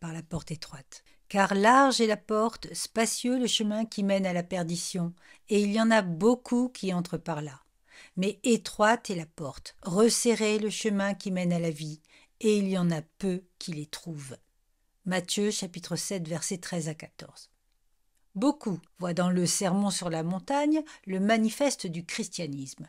par la porte étroite. Car large est la porte, spacieux le chemin qui mène à la perdition, et il y en a beaucoup qui entrent par là. Mais étroite est la porte, resserré le chemin qui mène à la vie, et il y en a peu qui les trouvent. Matthieu chapitre 7 versets 13 à 14. Beaucoup voient dans le Sermon sur la montagne le manifeste du christianisme.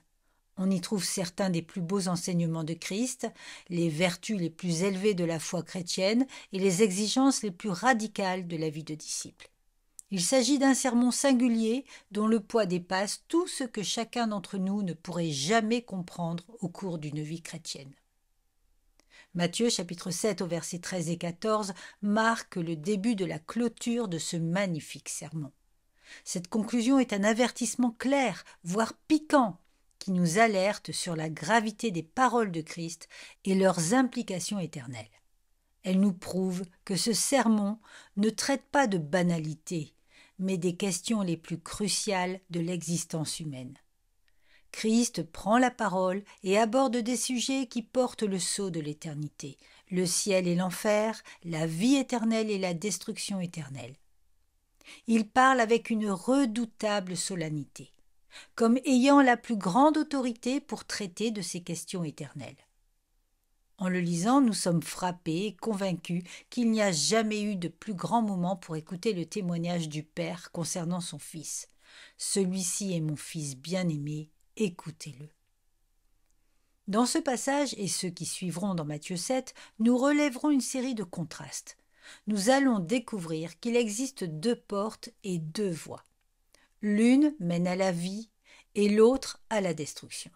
On y trouve certains des plus beaux enseignements de Christ, les vertus les plus élevées de la foi chrétienne et les exigences les plus radicales de la vie de disciple. Il s'agit d'un sermon singulier dont le poids dépasse tout ce que chacun d'entre nous ne pourrait jamais comprendre au cours d'une vie chrétienne. Matthieu chapitre 7 au verset 13 et 14 marque le début de la clôture de ce magnifique sermon. Cette conclusion est un avertissement clair, voire piquant, qui nous alerte sur la gravité des paroles de Christ et leurs implications éternelles. Elle nous prouve que ce sermon ne traite pas de banalités, mais des questions les plus cruciales de l'existence humaine. Christ prend la parole et aborde des sujets qui portent le sceau de l'éternité, le ciel et l'enfer, la vie éternelle et la destruction éternelle. Il parle avec une redoutable solennité comme ayant la plus grande autorité pour traiter de ces questions éternelles. En le lisant, nous sommes frappés et convaincus qu'il n'y a jamais eu de plus grand moment pour écouter le témoignage du Père concernant son Fils. Celui-ci est mon Fils bien-aimé, écoutez-le. Dans ce passage et ceux qui suivront dans Matthieu 7, nous relèverons une série de contrastes. Nous allons découvrir qu'il existe deux portes et deux voies. L'une mène à la vie et l'autre à la destruction.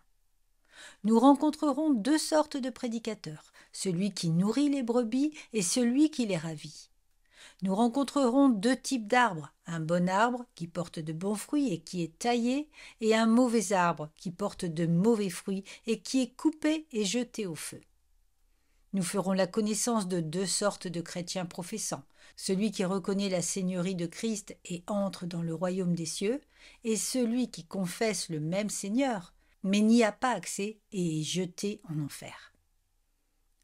Nous rencontrerons deux sortes de prédicateurs, celui qui nourrit les brebis et celui qui les ravit. Nous rencontrerons deux types d'arbres, un bon arbre qui porte de bons fruits et qui est taillé, et un mauvais arbre qui porte de mauvais fruits et qui est coupé et jeté au feu. Nous ferons la connaissance de deux sortes de chrétiens professants, celui qui reconnaît la Seigneurie de Christ et entre dans le royaume des cieux, et celui qui confesse le même Seigneur, mais n'y a pas accès et est jeté en enfer.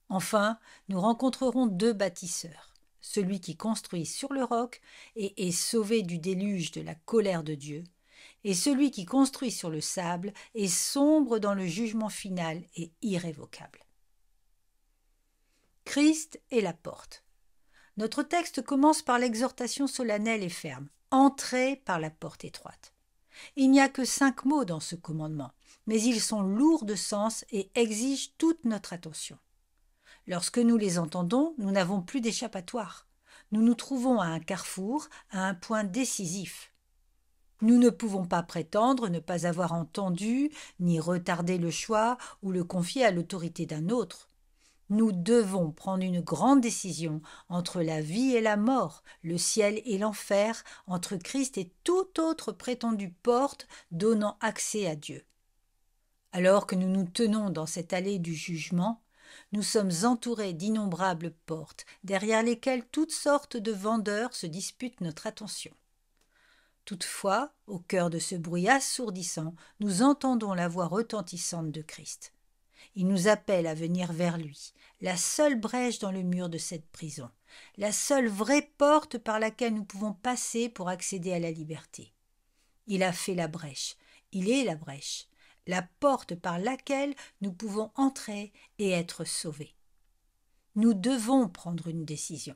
Enfin, nous rencontrerons deux bâtisseurs, celui qui construit sur le roc et est sauvé du déluge de la colère de Dieu, et celui qui construit sur le sable et sombre dans le jugement final et irrévocable. Christ est la porte. Notre texte commence par l'exhortation solennelle et ferme. Entrez par la porte étroite. Il n'y a que cinq mots dans ce commandement, mais ils sont lourds de sens et exigent toute notre attention. Lorsque nous les entendons, nous n'avons plus d'échappatoire. Nous nous trouvons à un carrefour, à un point décisif. Nous ne pouvons pas prétendre ne pas avoir entendu, ni retarder le choix ou le confier à l'autorité d'un autre. Nous devons prendre une grande décision entre la vie et la mort, le ciel et l'enfer, entre Christ et toute autre prétendue porte donnant accès à Dieu. Alors que nous nous tenons dans cette allée du jugement, nous sommes entourés d'innombrables portes, derrière lesquelles toutes sortes de vendeurs se disputent notre attention. Toutefois, au cœur de ce bruit assourdissant, nous entendons la voix retentissante de Christ. Il nous appelle à venir vers lui, la seule brèche dans le mur de cette prison, la seule vraie porte par laquelle nous pouvons passer pour accéder à la liberté. Il a fait la brèche, il est la brèche, la porte par laquelle nous pouvons entrer et être sauvés. Nous devons prendre une décision.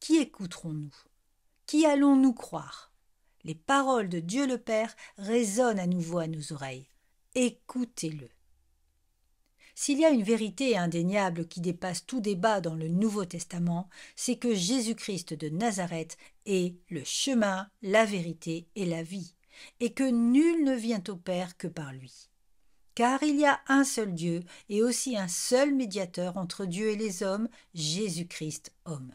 Qui écouterons-nous Qui allons-nous croire Les paroles de Dieu le Père résonnent à nouveau à nos oreilles. Écoutez-le. S'il y a une vérité indéniable qui dépasse tout débat dans le Nouveau Testament, c'est que Jésus-Christ de Nazareth est le chemin, la vérité et la vie, et que nul ne vient au Père que par lui. Car il y a un seul Dieu et aussi un seul médiateur entre Dieu et les hommes, Jésus-Christ homme.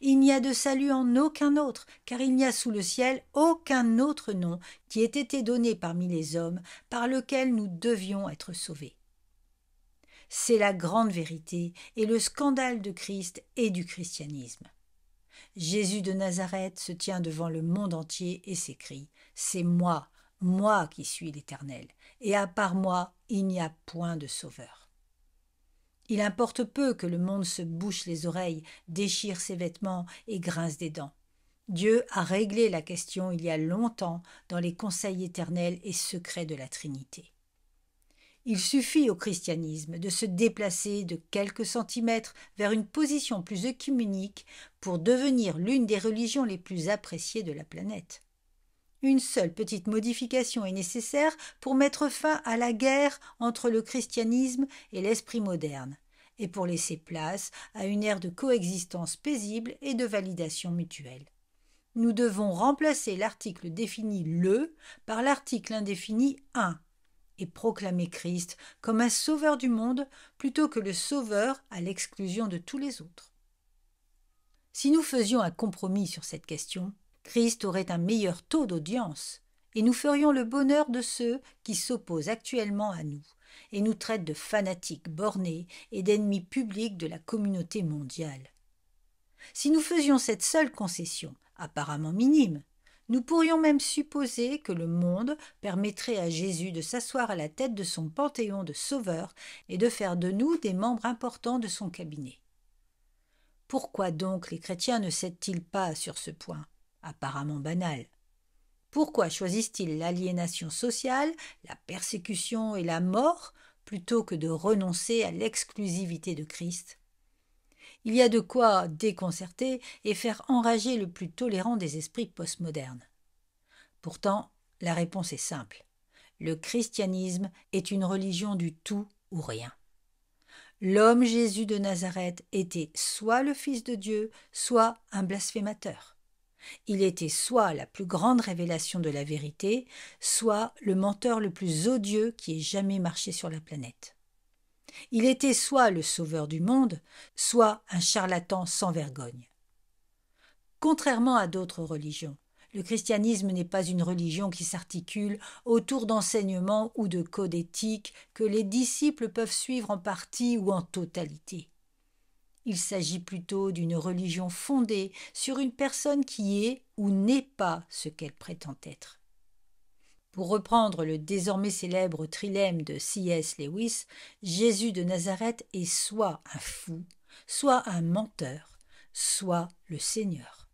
Il n'y a de salut en aucun autre, car il n'y a sous le ciel aucun autre nom qui ait été donné parmi les hommes par lequel nous devions être sauvés. C'est la grande vérité et le scandale de Christ et du christianisme. Jésus de Nazareth se tient devant le monde entier et s'écrie C'est moi, moi qui suis l'Éternel, et à part moi, il n'y a point de sauveur. Il importe peu que le monde se bouche les oreilles, déchire ses vêtements et grince des dents. Dieu a réglé la question il y a longtemps dans les conseils éternels et secrets de la Trinité. Il suffit au christianisme de se déplacer de quelques centimètres vers une position plus œcuménique pour devenir l'une des religions les plus appréciées de la planète. Une seule petite modification est nécessaire pour mettre fin à la guerre entre le christianisme et l'esprit moderne, et pour laisser place à une ère de coexistence paisible et de validation mutuelle. Nous devons remplacer l'article défini le par l'article indéfini un et proclamer Christ comme un sauveur du monde plutôt que le sauveur à l'exclusion de tous les autres. Si nous faisions un compromis sur cette question, Christ aurait un meilleur taux d'audience, et nous ferions le bonheur de ceux qui s'opposent actuellement à nous, et nous traitent de fanatiques bornés et d'ennemis publics de la communauté mondiale. Si nous faisions cette seule concession, apparemment minime, nous pourrions même supposer que le monde permettrait à Jésus de s'asseoir à la tête de son panthéon de sauveurs et de faire de nous des membres importants de son cabinet. Pourquoi donc les chrétiens ne cèdent-ils pas sur ce point, apparemment banal Pourquoi choisissent-ils l'aliénation sociale, la persécution et la mort plutôt que de renoncer à l'exclusivité de Christ il y a de quoi déconcerter et faire enrager le plus tolérant des esprits postmodernes. Pourtant, la réponse est simple. Le christianisme est une religion du tout ou rien. L'homme Jésus de Nazareth était soit le Fils de Dieu, soit un blasphémateur. Il était soit la plus grande révélation de la vérité, soit le menteur le plus odieux qui ait jamais marché sur la planète. Il était soit le sauveur du monde, soit un charlatan sans vergogne. Contrairement à d'autres religions, le christianisme n'est pas une religion qui s'articule autour d'enseignements ou de codes éthiques que les disciples peuvent suivre en partie ou en totalité. Il s'agit plutôt d'une religion fondée sur une personne qui est ou n'est pas ce qu'elle prétend être. Pour reprendre le désormais célèbre trilemme de C.S. Lewis, Jésus de Nazareth est soit un fou, soit un menteur, soit le Seigneur.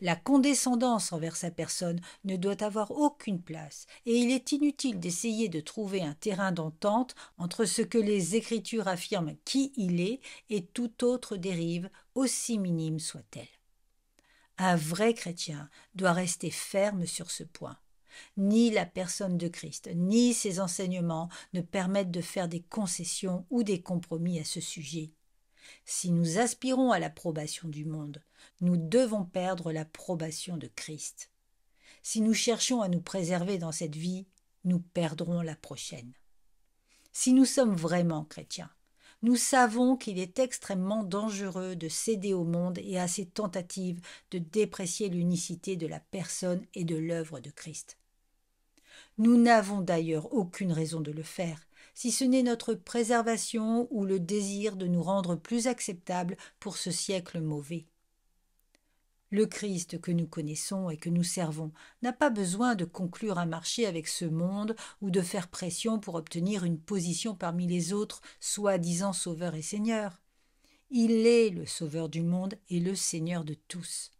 La condescendance envers sa personne ne doit avoir aucune place, et il est inutile d'essayer de trouver un terrain d'entente entre ce que les Écritures affirment qui il est et toute autre dérive, aussi minime soit-elle. Un vrai chrétien doit rester ferme sur ce point ni la personne de Christ, ni ses enseignements ne permettent de faire des concessions ou des compromis à ce sujet. Si nous aspirons à l'approbation du monde, nous devons perdre l'approbation de Christ. Si nous cherchons à nous préserver dans cette vie, nous perdrons la prochaine. Si nous sommes vraiment chrétiens, nous savons qu'il est extrêmement dangereux de céder au monde et à ses tentatives de déprécier l'unicité de la personne et de l'œuvre de Christ. Nous n'avons d'ailleurs aucune raison de le faire, si ce n'est notre préservation ou le désir de nous rendre plus acceptables pour ce siècle mauvais. Le Christ que nous connaissons et que nous servons n'a pas besoin de conclure un marché avec ce monde ou de faire pression pour obtenir une position parmi les autres soi-disant sauveur et seigneur. Il est le sauveur du monde et le seigneur de tous.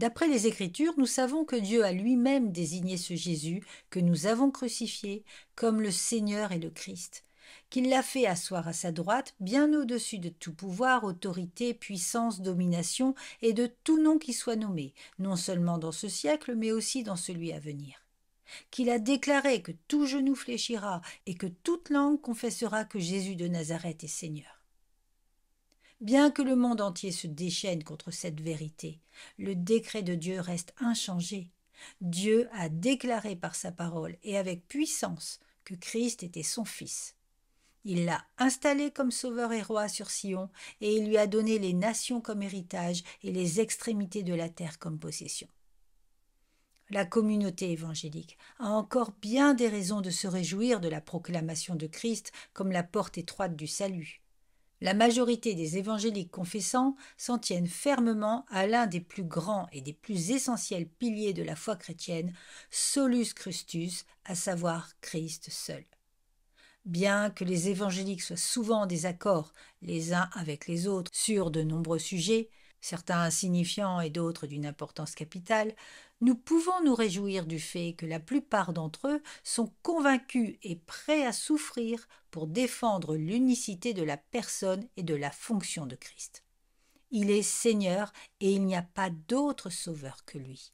D'après les Écritures, nous savons que Dieu a lui-même désigné ce Jésus que nous avons crucifié comme le Seigneur et le Christ, qu'il l'a fait asseoir à sa droite, bien au-dessus de tout pouvoir, autorité, puissance, domination et de tout nom qui soit nommé, non seulement dans ce siècle, mais aussi dans celui à venir qu'il a déclaré que tout genou fléchira et que toute langue confessera que Jésus de Nazareth est Seigneur. Bien que le monde entier se déchaîne contre cette vérité, le décret de Dieu reste inchangé. Dieu a déclaré par sa parole et avec puissance que Christ était son Fils. Il l'a installé comme sauveur et roi sur Sion, et il lui a donné les nations comme héritage et les extrémités de la terre comme possession. La communauté évangélique a encore bien des raisons de se réjouir de la proclamation de Christ comme la porte étroite du salut la majorité des évangéliques confessants s'en tiennent fermement à l'un des plus grands et des plus essentiels piliers de la foi chrétienne, solus Christus, à savoir Christ seul. Bien que les évangéliques soient souvent en désaccord les uns avec les autres sur de nombreux sujets, certains insignifiants et d'autres d'une importance capitale, nous pouvons nous réjouir du fait que la plupart d'entre eux sont convaincus et prêts à souffrir pour défendre l'unicité de la personne et de la fonction de Christ. Il est Seigneur et il n'y a pas d'autre sauveur que lui.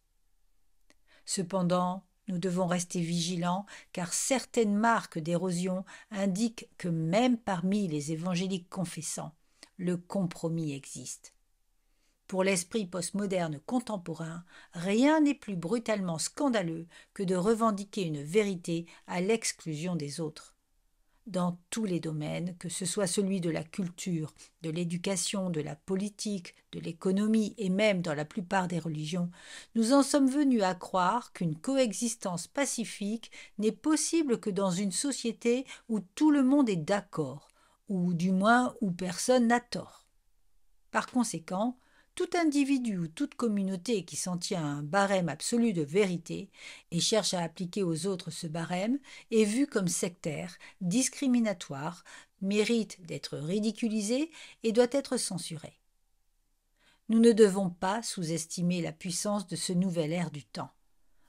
Cependant, nous devons rester vigilants car certaines marques d'érosion indiquent que même parmi les évangéliques confessants, le compromis existe. Pour l'esprit postmoderne contemporain, rien n'est plus brutalement scandaleux que de revendiquer une vérité à l'exclusion des autres. Dans tous les domaines, que ce soit celui de la culture, de l'éducation, de la politique, de l'économie et même dans la plupart des religions, nous en sommes venus à croire qu'une coexistence pacifique n'est possible que dans une société où tout le monde est d'accord, ou du moins où personne n'a tort. Par conséquent, tout individu ou toute communauté qui s'en tient à un barème absolu de vérité et cherche à appliquer aux autres ce barème est vu comme sectaire, discriminatoire, mérite d'être ridiculisé et doit être censuré. Nous ne devons pas sous-estimer la puissance de ce nouvel air du temps.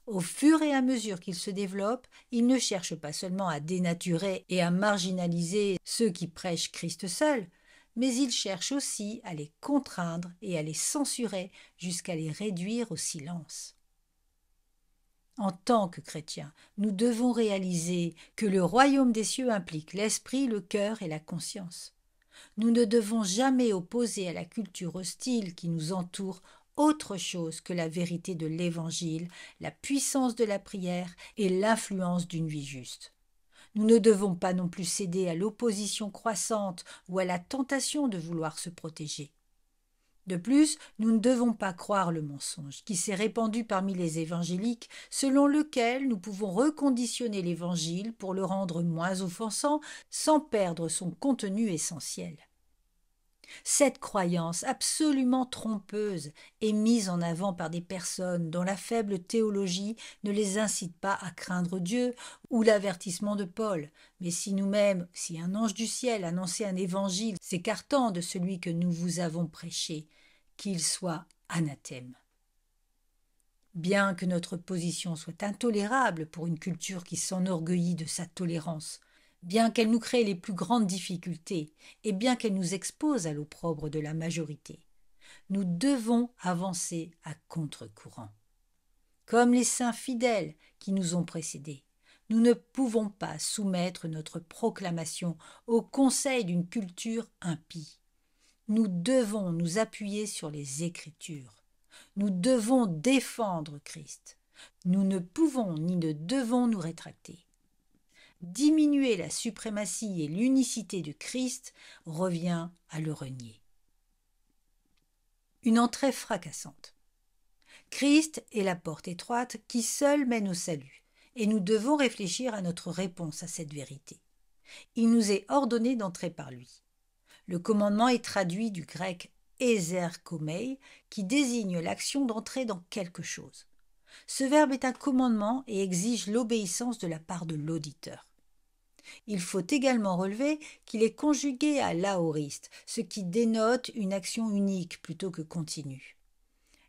Au fur et à mesure qu'il se développe, il ne cherche pas seulement à dénaturer et à marginaliser ceux qui prêchent Christ seul, mais il cherche aussi à les contraindre et à les censurer jusqu'à les réduire au silence. En tant que chrétiens, nous devons réaliser que le royaume des cieux implique l'esprit, le cœur et la conscience. Nous ne devons jamais opposer à la culture hostile qui nous entoure autre chose que la vérité de l'Évangile, la puissance de la prière et l'influence d'une vie juste. Nous ne devons pas non plus céder à l'opposition croissante ou à la tentation de vouloir se protéger. De plus, nous ne devons pas croire le mensonge qui s'est répandu parmi les évangéliques, selon lequel nous pouvons reconditionner l'évangile pour le rendre moins offensant sans perdre son contenu essentiel. Cette croyance absolument trompeuse est mise en avant par des personnes dont la faible théologie ne les incite pas à craindre Dieu ou l'avertissement de Paul. Mais si nous-mêmes, si un ange du ciel annonçait un évangile s'écartant de celui que nous vous avons prêché, qu'il soit anathème. Bien que notre position soit intolérable pour une culture qui s'enorgueillit de sa tolérance, bien qu'elle nous crée les plus grandes difficultés et bien qu'elle nous expose à l'opprobre de la majorité. Nous devons avancer à contre-courant. Comme les saints fidèles qui nous ont précédés, nous ne pouvons pas soumettre notre proclamation au conseil d'une culture impie. Nous devons nous appuyer sur les Écritures. Nous devons défendre Christ. Nous ne pouvons ni ne devons nous rétracter diminuer la suprématie et l'unicité du Christ revient à le renier. Une entrée fracassante. Christ est la porte étroite qui seule mène au salut, et nous devons réfléchir à notre réponse à cette vérité. Il nous est ordonné d'entrer par lui. Le commandement est traduit du grec komei » qui désigne l'action d'entrer dans quelque chose ce verbe est un commandement et exige l'obéissance de la part de l'auditeur. Il faut également relever qu'il est conjugué à l'aoriste, ce qui dénote une action unique plutôt que continue.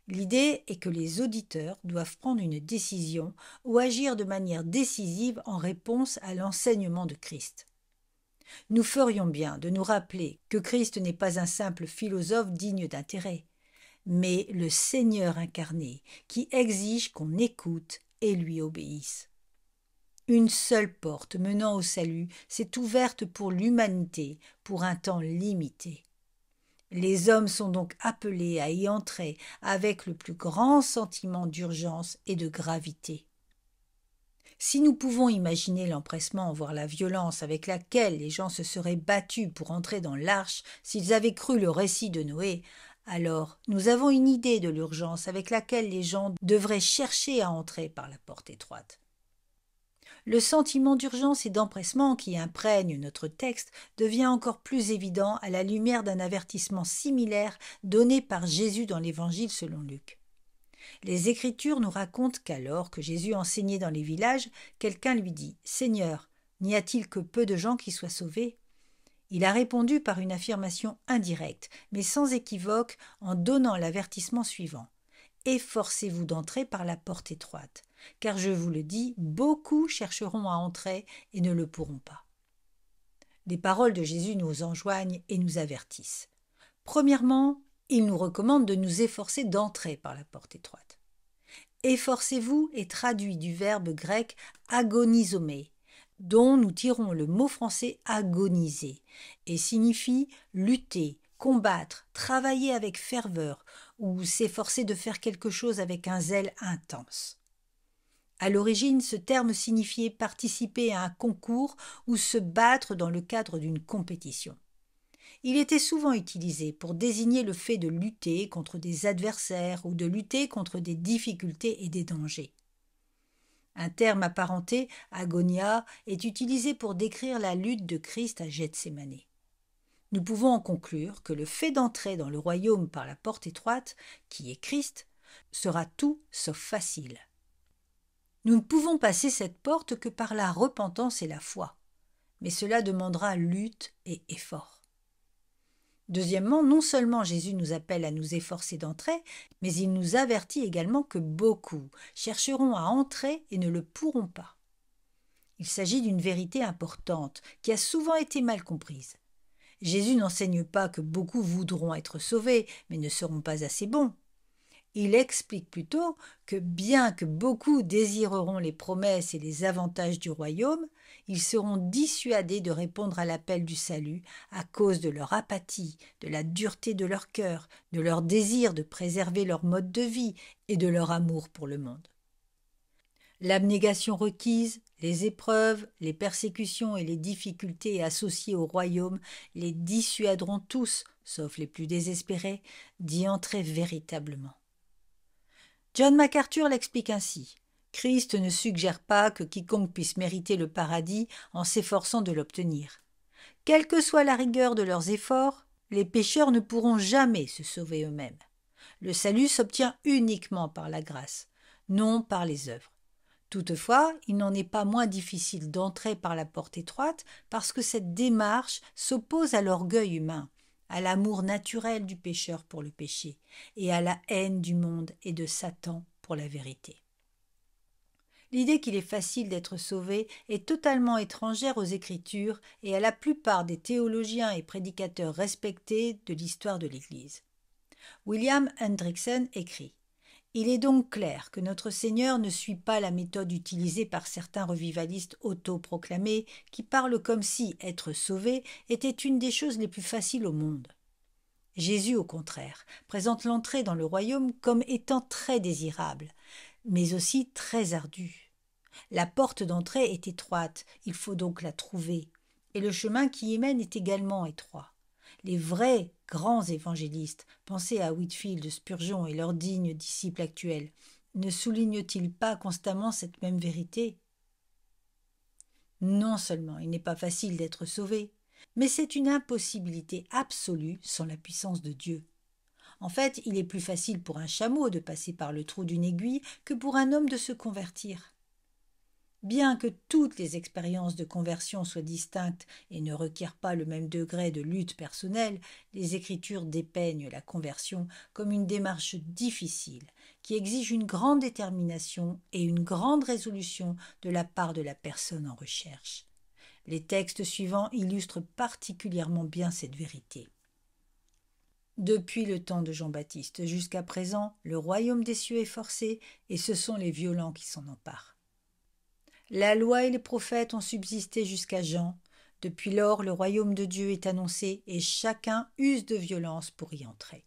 L'idée est que les auditeurs doivent prendre une décision ou agir de manière décisive en réponse à l'enseignement de Christ. Nous ferions bien de nous rappeler que Christ n'est pas un simple philosophe digne d'intérêt, mais le Seigneur incarné, qui exige qu'on écoute et lui obéisse. Une seule porte menant au salut s'est ouverte pour l'humanité pour un temps limité. Les hommes sont donc appelés à y entrer avec le plus grand sentiment d'urgence et de gravité. Si nous pouvons imaginer l'empressement, voire la violence avec laquelle les gens se seraient battus pour entrer dans l'arche s'ils avaient cru le récit de Noé, alors, nous avons une idée de l'urgence avec laquelle les gens devraient chercher à entrer par la porte étroite. Le sentiment d'urgence et d'empressement qui imprègne notre texte devient encore plus évident à la lumière d'un avertissement similaire donné par Jésus dans l'Évangile selon Luc. Les Écritures nous racontent qu'alors que Jésus enseignait dans les villages, quelqu'un lui dit Seigneur, n'y a-t-il que peu de gens qui soient sauvés il a répondu par une affirmation indirecte, mais sans équivoque, en donnant l'avertissement suivant. Efforcez-vous d'entrer par la porte étroite, car je vous le dis, beaucoup chercheront à entrer et ne le pourront pas. Les paroles de Jésus nous enjoignent et nous avertissent. Premièrement, il nous recommande de nous efforcer d'entrer par la porte étroite. Efforcez-vous est traduit du verbe grec agonisomé, dont nous tirons le mot français agoniser, et signifie lutter, combattre, travailler avec ferveur, ou s'efforcer de faire quelque chose avec un zèle intense. À l'origine, ce terme signifiait participer à un concours ou se battre dans le cadre d'une compétition. Il était souvent utilisé pour désigner le fait de lutter contre des adversaires ou de lutter contre des difficultés et des dangers. Un terme apparenté, agonia, est utilisé pour décrire la lutte de Christ à Gethsemane. Nous pouvons en conclure que le fait d'entrer dans le royaume par la porte étroite, qui est Christ, sera tout sauf facile. Nous ne pouvons passer cette porte que par la repentance et la foi, mais cela demandera lutte et effort. Deuxièmement, non seulement Jésus nous appelle à nous efforcer d'entrer, mais il nous avertit également que beaucoup chercheront à entrer et ne le pourront pas. Il s'agit d'une vérité importante qui a souvent été mal comprise. Jésus n'enseigne pas que beaucoup voudront être sauvés, mais ne seront pas assez bons. Il explique plutôt que bien que beaucoup désireront les promesses et les avantages du royaume, ils seront dissuadés de répondre à l'appel du salut à cause de leur apathie, de la dureté de leur cœur, de leur désir de préserver leur mode de vie et de leur amour pour le monde. L'abnégation requise, les épreuves, les persécutions et les difficultés associées au royaume les dissuaderont tous, sauf les plus désespérés, d'y entrer véritablement. John MacArthur l'explique ainsi. Christ ne suggère pas que quiconque puisse mériter le paradis en s'efforçant de l'obtenir. Quelle que soit la rigueur de leurs efforts, les pécheurs ne pourront jamais se sauver eux-mêmes. Le salut s'obtient uniquement par la grâce, non par les œuvres. Toutefois, il n'en est pas moins difficile d'entrer par la porte étroite parce que cette démarche s'oppose à l'orgueil humain à l'amour naturel du pécheur pour le péché, et à la haine du monde et de Satan pour la vérité. L'idée qu'il est facile d'être sauvé est totalement étrangère aux Écritures et à la plupart des théologiens et prédicateurs respectés de l'histoire de l'Église. William Hendrickson écrit il est donc clair que notre Seigneur ne suit pas la méthode utilisée par certains revivalistes autoproclamés qui parlent comme si être sauvé était une des choses les plus faciles au monde. Jésus, au contraire, présente l'entrée dans le royaume comme étant très désirable, mais aussi très ardue. La porte d'entrée est étroite, il faut donc la trouver, et le chemin qui y mène est également étroit les vrais grands évangélistes, pensez à Whitfield, Spurgeon et leurs dignes disciples actuels, ne soulignent-ils pas constamment cette même vérité Non seulement il n'est pas facile d'être sauvé, mais c'est une impossibilité absolue sans la puissance de Dieu. En fait, il est plus facile pour un chameau de passer par le trou d'une aiguille que pour un homme de se convertir. Bien que toutes les expériences de conversion soient distinctes et ne requièrent pas le même degré de lutte personnelle, les Écritures dépeignent la conversion comme une démarche difficile, qui exige une grande détermination et une grande résolution de la part de la personne en recherche. Les textes suivants illustrent particulièrement bien cette vérité. Depuis le temps de Jean-Baptiste jusqu'à présent, le royaume des cieux est forcé et ce sont les violents qui s'en emparent. La loi et les prophètes ont subsisté jusqu'à Jean. Depuis lors, le royaume de Dieu est annoncé et chacun use de violence pour y entrer.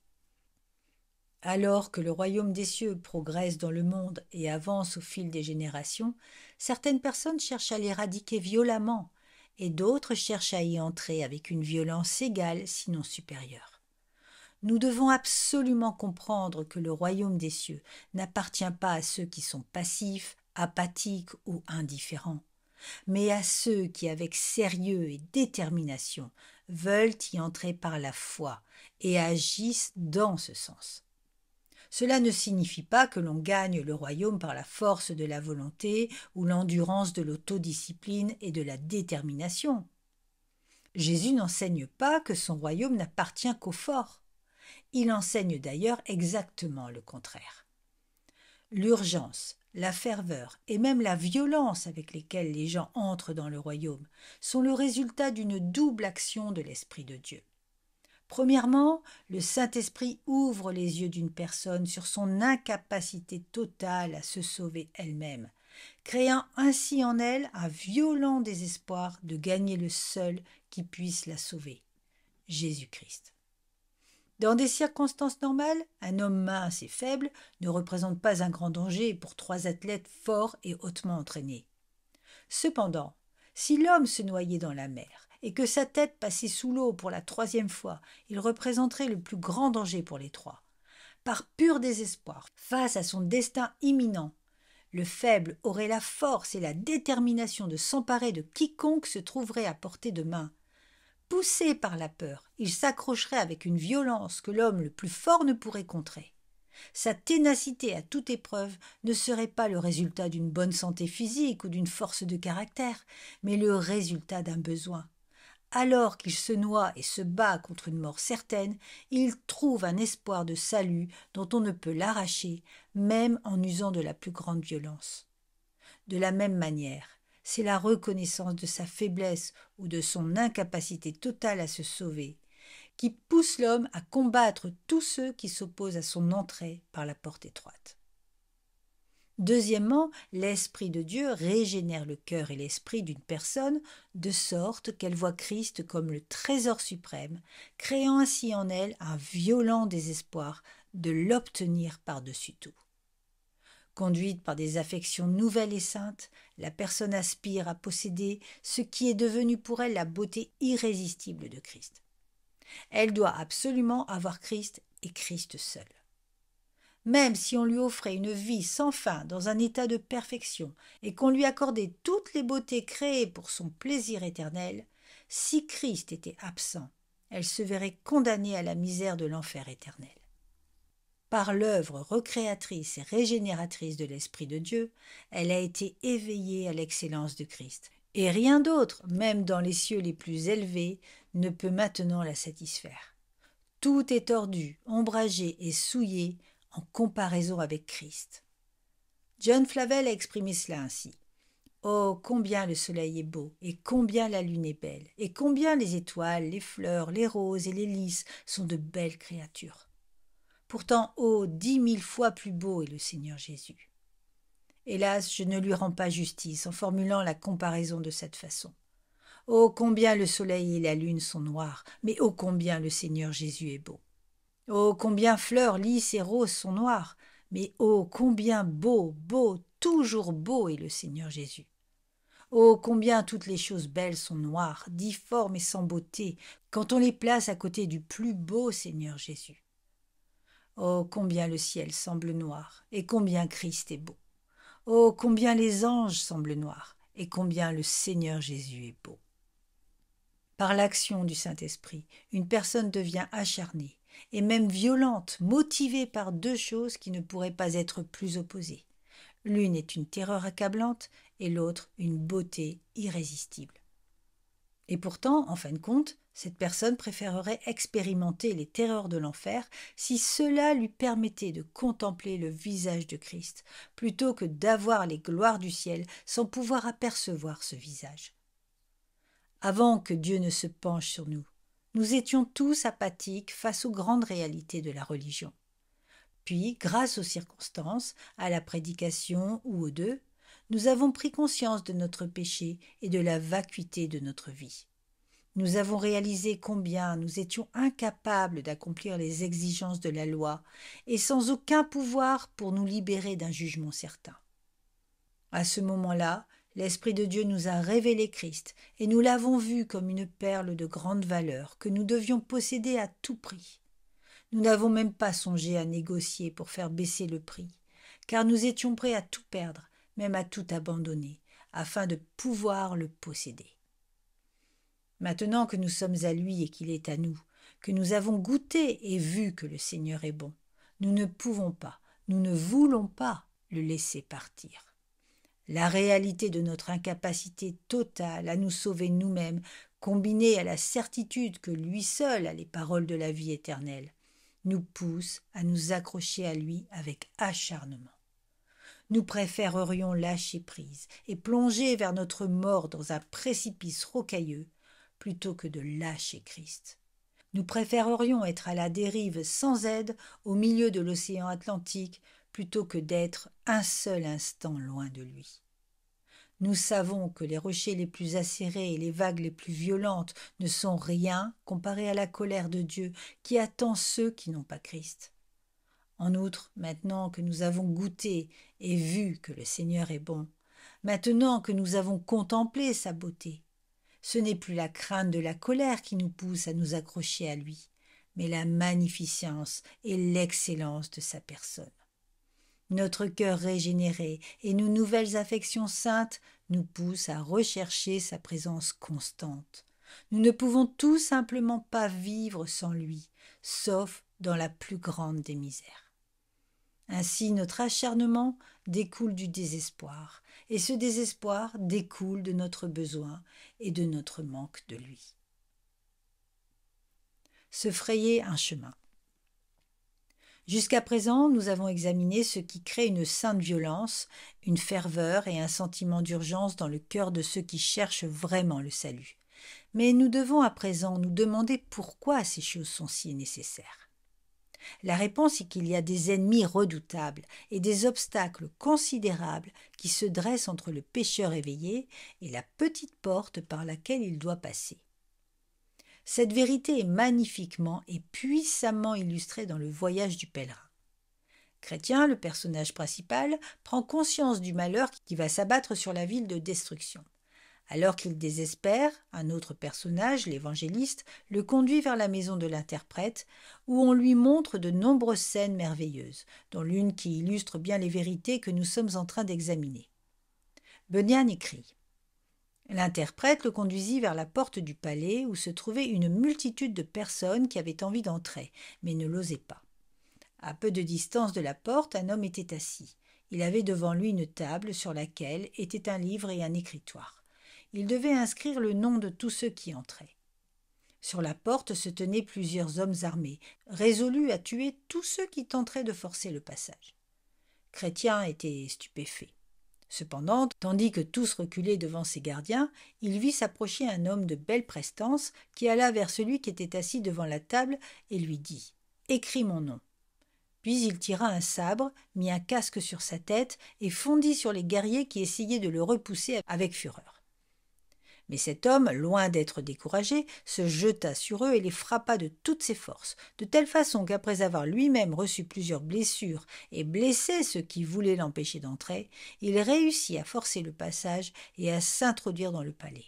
Alors que le royaume des cieux progresse dans le monde et avance au fil des générations, certaines personnes cherchent à l'éradiquer violemment et d'autres cherchent à y entrer avec une violence égale, sinon supérieure. Nous devons absolument comprendre que le royaume des cieux n'appartient pas à ceux qui sont passifs, apathiques ou indifférents, mais à ceux qui, avec sérieux et détermination, veulent y entrer par la foi et agissent dans ce sens. Cela ne signifie pas que l'on gagne le royaume par la force de la volonté ou l'endurance de l'autodiscipline et de la détermination. Jésus n'enseigne pas que son royaume n'appartient qu'aux forts. Il enseigne d'ailleurs exactement le contraire. L'urgence, la ferveur et même la violence avec lesquelles les gens entrent dans le royaume sont le résultat d'une double action de l'Esprit de Dieu. Premièrement, le Saint-Esprit ouvre les yeux d'une personne sur son incapacité totale à se sauver elle-même, créant ainsi en elle un violent désespoir de gagner le seul qui puisse la sauver, Jésus-Christ. Dans des circonstances normales, un homme mince et faible ne représente pas un grand danger pour trois athlètes forts et hautement entraînés. Cependant, si l'homme se noyait dans la mer et que sa tête passait sous l'eau pour la troisième fois, il représenterait le plus grand danger pour les trois. Par pur désespoir, face à son destin imminent, le faible aurait la force et la détermination de s'emparer de quiconque se trouverait à portée de main. Poussé par la peur, il s'accrocherait avec une violence que l'homme le plus fort ne pourrait contrer. Sa ténacité à toute épreuve ne serait pas le résultat d'une bonne santé physique ou d'une force de caractère, mais le résultat d'un besoin. Alors qu'il se noie et se bat contre une mort certaine, il trouve un espoir de salut dont on ne peut l'arracher, même en usant de la plus grande violence. De la même manière, c'est la reconnaissance de sa faiblesse ou de son incapacité totale à se sauver, qui pousse l'homme à combattre tous ceux qui s'opposent à son entrée par la porte étroite. Deuxièmement, l'Esprit de Dieu régénère le cœur et l'esprit d'une personne de sorte qu'elle voit Christ comme le trésor suprême, créant ainsi en elle un violent désespoir de l'obtenir par-dessus tout. Conduite par des affections nouvelles et saintes, la personne aspire à posséder ce qui est devenu pour elle la beauté irrésistible de Christ. Elle doit absolument avoir Christ et Christ seul. Même si on lui offrait une vie sans fin dans un état de perfection et qu'on lui accordait toutes les beautés créées pour son plaisir éternel, si Christ était absent, elle se verrait condamnée à la misère de l'enfer éternel. Par l'œuvre recréatrice et régénératrice de l'Esprit de Dieu, elle a été éveillée à l'excellence de Christ. Et rien d'autre, même dans les cieux les plus élevés, ne peut maintenant la satisfaire. Tout est tordu, ombragé et souillé en comparaison avec Christ. John Flavel a exprimé cela ainsi. Oh, combien le soleil est beau, et combien la lune est belle, et combien les étoiles, les fleurs, les roses et les lys sont de belles créatures. Pourtant, oh, dix mille fois plus beau est le Seigneur Jésus. Hélas, je ne lui rends pas justice en formulant la comparaison de cette façon. Oh combien le soleil et la lune sont noirs, mais oh combien le Seigneur Jésus est beau. Oh combien fleurs, lys et roses sont noires, mais oh combien beau, beau, toujours beau est le Seigneur Jésus. Oh combien toutes les choses belles sont noires, difformes et sans beauté, quand on les place à côté du plus beau Seigneur Jésus. Oh, combien le ciel semble noir, et combien Christ est beau. Oh, combien les anges semblent noirs, et combien le Seigneur Jésus est beau. Par l'action du Saint-Esprit, une personne devient acharnée, et même violente, motivée par deux choses qui ne pourraient pas être plus opposées. L'une est une terreur accablante, et l'autre une beauté irrésistible. Et pourtant, en fin de compte, cette personne préférerait expérimenter les terreurs de l'enfer si cela lui permettait de contempler le visage de Christ, plutôt que d'avoir les gloires du ciel sans pouvoir apercevoir ce visage. Avant que Dieu ne se penche sur nous, nous étions tous apathiques face aux grandes réalités de la religion. Puis, grâce aux circonstances, à la prédication ou aux deux, nous avons pris conscience de notre péché et de la vacuité de notre vie. Nous avons réalisé combien nous étions incapables d'accomplir les exigences de la loi et sans aucun pouvoir pour nous libérer d'un jugement certain. À ce moment-là, l'Esprit de Dieu nous a révélé Christ et nous l'avons vu comme une perle de grande valeur que nous devions posséder à tout prix. Nous n'avons même pas songé à négocier pour faire baisser le prix, car nous étions prêts à tout perdre, même à tout abandonner, afin de pouvoir le posséder maintenant que nous sommes à lui et qu'il est à nous, que nous avons goûté et vu que le Seigneur est bon, nous ne pouvons pas, nous ne voulons pas le laisser partir. La réalité de notre incapacité totale à nous sauver nous-mêmes, combinée à la certitude que lui seul a les paroles de la vie éternelle, nous pousse à nous accrocher à lui avec acharnement. Nous préférerions lâcher prise et plonger vers notre mort dans un précipice rocailleux plutôt que de lâcher Christ. Nous préférerions être à la dérive sans aide au milieu de l'océan Atlantique plutôt que d'être un seul instant loin de lui. Nous savons que les rochers les plus acérés et les vagues les plus violentes ne sont rien comparé à la colère de Dieu qui attend ceux qui n'ont pas Christ. En outre, maintenant que nous avons goûté et vu que le Seigneur est bon, maintenant que nous avons contemplé sa beauté, ce n'est plus la crainte de la colère qui nous pousse à nous accrocher à lui, mais la magnificence et l'excellence de sa personne. Notre cœur régénéré et nos nouvelles affections saintes nous poussent à rechercher sa présence constante. Nous ne pouvons tout simplement pas vivre sans lui, sauf dans la plus grande des misères. Ainsi notre acharnement découle du désespoir, et ce désespoir découle de notre besoin et de notre manque de lui. Se frayer un chemin. Jusqu'à présent, nous avons examiné ce qui crée une sainte violence, une ferveur et un sentiment d'urgence dans le cœur de ceux qui cherchent vraiment le salut. Mais nous devons à présent nous demander pourquoi ces choses sont si nécessaires. La réponse est qu'il y a des ennemis redoutables et des obstacles considérables qui se dressent entre le pécheur éveillé et la petite porte par laquelle il doit passer. Cette vérité est magnifiquement et puissamment illustrée dans le voyage du pèlerin. Chrétien, le personnage principal, prend conscience du malheur qui va s'abattre sur la ville de destruction. Alors qu'il désespère, un autre personnage, l'évangéliste, le conduit vers la maison de l'interprète, où on lui montre de nombreuses scènes merveilleuses, dont l'une qui illustre bien les vérités que nous sommes en train d'examiner. Benian écrit L'interprète le conduisit vers la porte du palais où se trouvait une multitude de personnes qui avaient envie d'entrer, mais ne l'osaient pas. À peu de distance de la porte, un homme était assis. Il avait devant lui une table sur laquelle était un livre et un écritoire il devait inscrire le nom de tous ceux qui entraient. Sur la porte se tenaient plusieurs hommes armés, résolus à tuer tous ceux qui tenteraient de forcer le passage. Chrétien était stupéfait. Cependant, tandis que tous reculaient devant ses gardiens, il vit s'approcher un homme de belle prestance qui alla vers celui qui était assis devant la table et lui dit Écris mon nom. Puis il tira un sabre, mit un casque sur sa tête et fondit sur les guerriers qui essayaient de le repousser avec fureur. Mais cet homme, loin d'être découragé, se jeta sur eux et les frappa de toutes ses forces, de telle façon qu'après avoir lui-même reçu plusieurs blessures et blessé ceux qui voulaient l'empêcher d'entrer, il réussit à forcer le passage et à s'introduire dans le palais.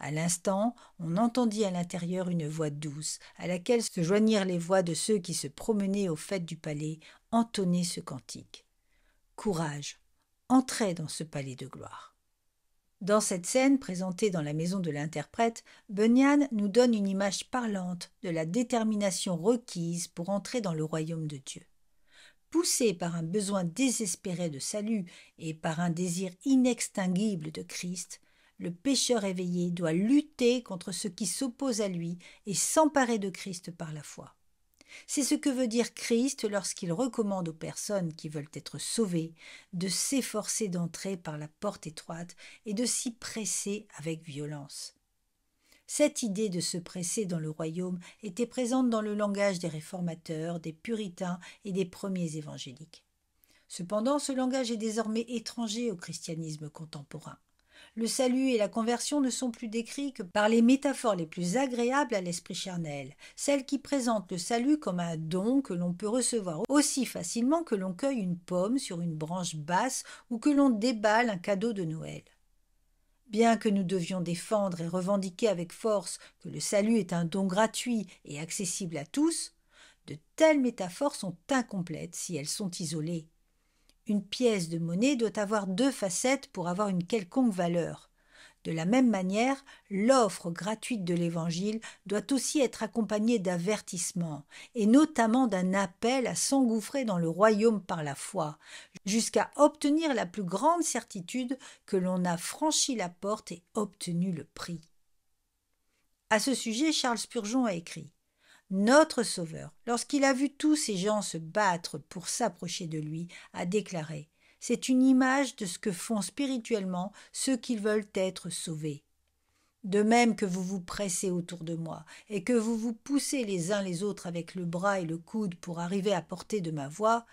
À l'instant, on entendit à l'intérieur une voix douce, à laquelle se joignirent les voix de ceux qui se promenaient aux fêtes du palais, entonner ce cantique. Courage, entrez dans ce palais de gloire. Dans cette scène présentée dans la maison de l'interprète, Bunyan nous donne une image parlante de la détermination requise pour entrer dans le royaume de Dieu. Poussé par un besoin désespéré de salut et par un désir inextinguible de Christ, le pécheur éveillé doit lutter contre ce qui s'oppose à lui et s'emparer de Christ par la foi. C'est ce que veut dire Christ lorsqu'il recommande aux personnes qui veulent être sauvées de s'efforcer d'entrer par la porte étroite et de s'y presser avec violence. Cette idée de se presser dans le royaume était présente dans le langage des réformateurs, des puritains et des premiers évangéliques. Cependant, ce langage est désormais étranger au christianisme contemporain. Le salut et la conversion ne sont plus décrits que par les métaphores les plus agréables à l'esprit charnel, celles qui présentent le salut comme un don que l'on peut recevoir aussi facilement que l'on cueille une pomme sur une branche basse ou que l'on déballe un cadeau de Noël. Bien que nous devions défendre et revendiquer avec force que le salut est un don gratuit et accessible à tous, de telles métaphores sont incomplètes si elles sont isolées. Une pièce de monnaie doit avoir deux facettes pour avoir une quelconque valeur. De la même manière, l'offre gratuite de l'Évangile doit aussi être accompagnée d'avertissements, et notamment d'un appel à s'engouffrer dans le royaume par la foi, jusqu'à obtenir la plus grande certitude que l'on a franchi la porte et obtenu le prix. À ce sujet, Charles Spurgeon a écrit notre Sauveur, lorsqu'il a vu tous ces gens se battre pour s'approcher de lui, a déclaré C'est une image de ce que font spirituellement ceux qui veulent être sauvés. De même que vous vous pressez autour de moi, et que vous vous poussez les uns les autres avec le bras et le coude pour arriver à portée de ma voix,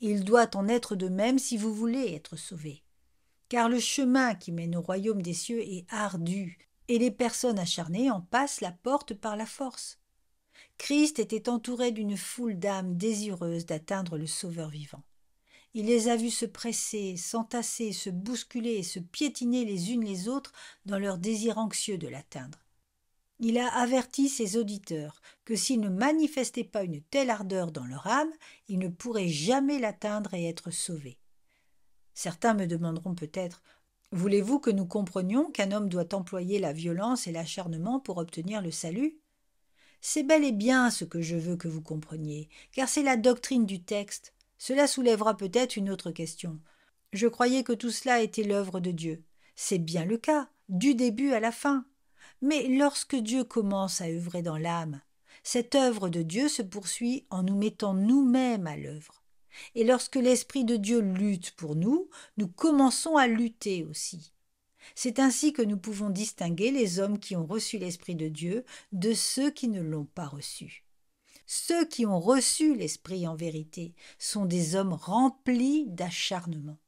il doit en être de même si vous voulez être sauvés. Car le chemin qui mène au royaume des cieux est ardu, et les personnes acharnées en passent la porte par la force. Christ était entouré d'une foule d'âmes désireuses d'atteindre le Sauveur vivant. Il les a vues se presser, s'entasser, se bousculer et se piétiner les unes les autres dans leur désir anxieux de l'atteindre. Il a averti ses auditeurs que s'ils ne manifestaient pas une telle ardeur dans leur âme, ils ne pourraient jamais l'atteindre et être sauvés. Certains me demanderont peut-être Voulez-vous que nous comprenions qu'un homme doit employer la violence et l'acharnement pour obtenir le salut c'est bel et bien ce que je veux que vous compreniez, car c'est la doctrine du texte. Cela soulèvera peut-être une autre question. Je croyais que tout cela était l'œuvre de Dieu. C'est bien le cas, du début à la fin. Mais lorsque Dieu commence à œuvrer dans l'âme, cette œuvre de Dieu se poursuit en nous mettant nous-mêmes à l'œuvre. Et lorsque l'Esprit de Dieu lutte pour nous, nous commençons à lutter aussi. C'est ainsi que nous pouvons distinguer les hommes qui ont reçu l'Esprit de Dieu de ceux qui ne l'ont pas reçu. Ceux qui ont reçu l'Esprit en vérité sont des hommes remplis d'acharnement.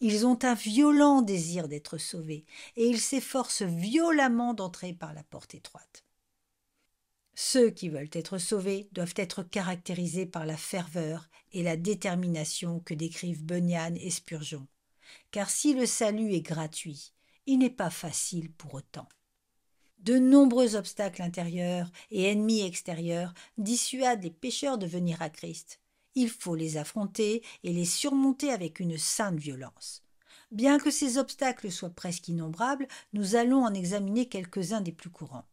Ils ont un violent désir d'être sauvés, et ils s'efforcent violemment d'entrer par la porte étroite. Ceux qui veulent être sauvés doivent être caractérisés par la ferveur et la détermination que décrivent Bunyan et Spurgeon car si le salut est gratuit, il n'est pas facile pour autant. De nombreux obstacles intérieurs et ennemis extérieurs dissuadent les pécheurs de venir à Christ. Il faut les affronter et les surmonter avec une sainte violence. Bien que ces obstacles soient presque innombrables, nous allons en examiner quelques-uns des plus courants.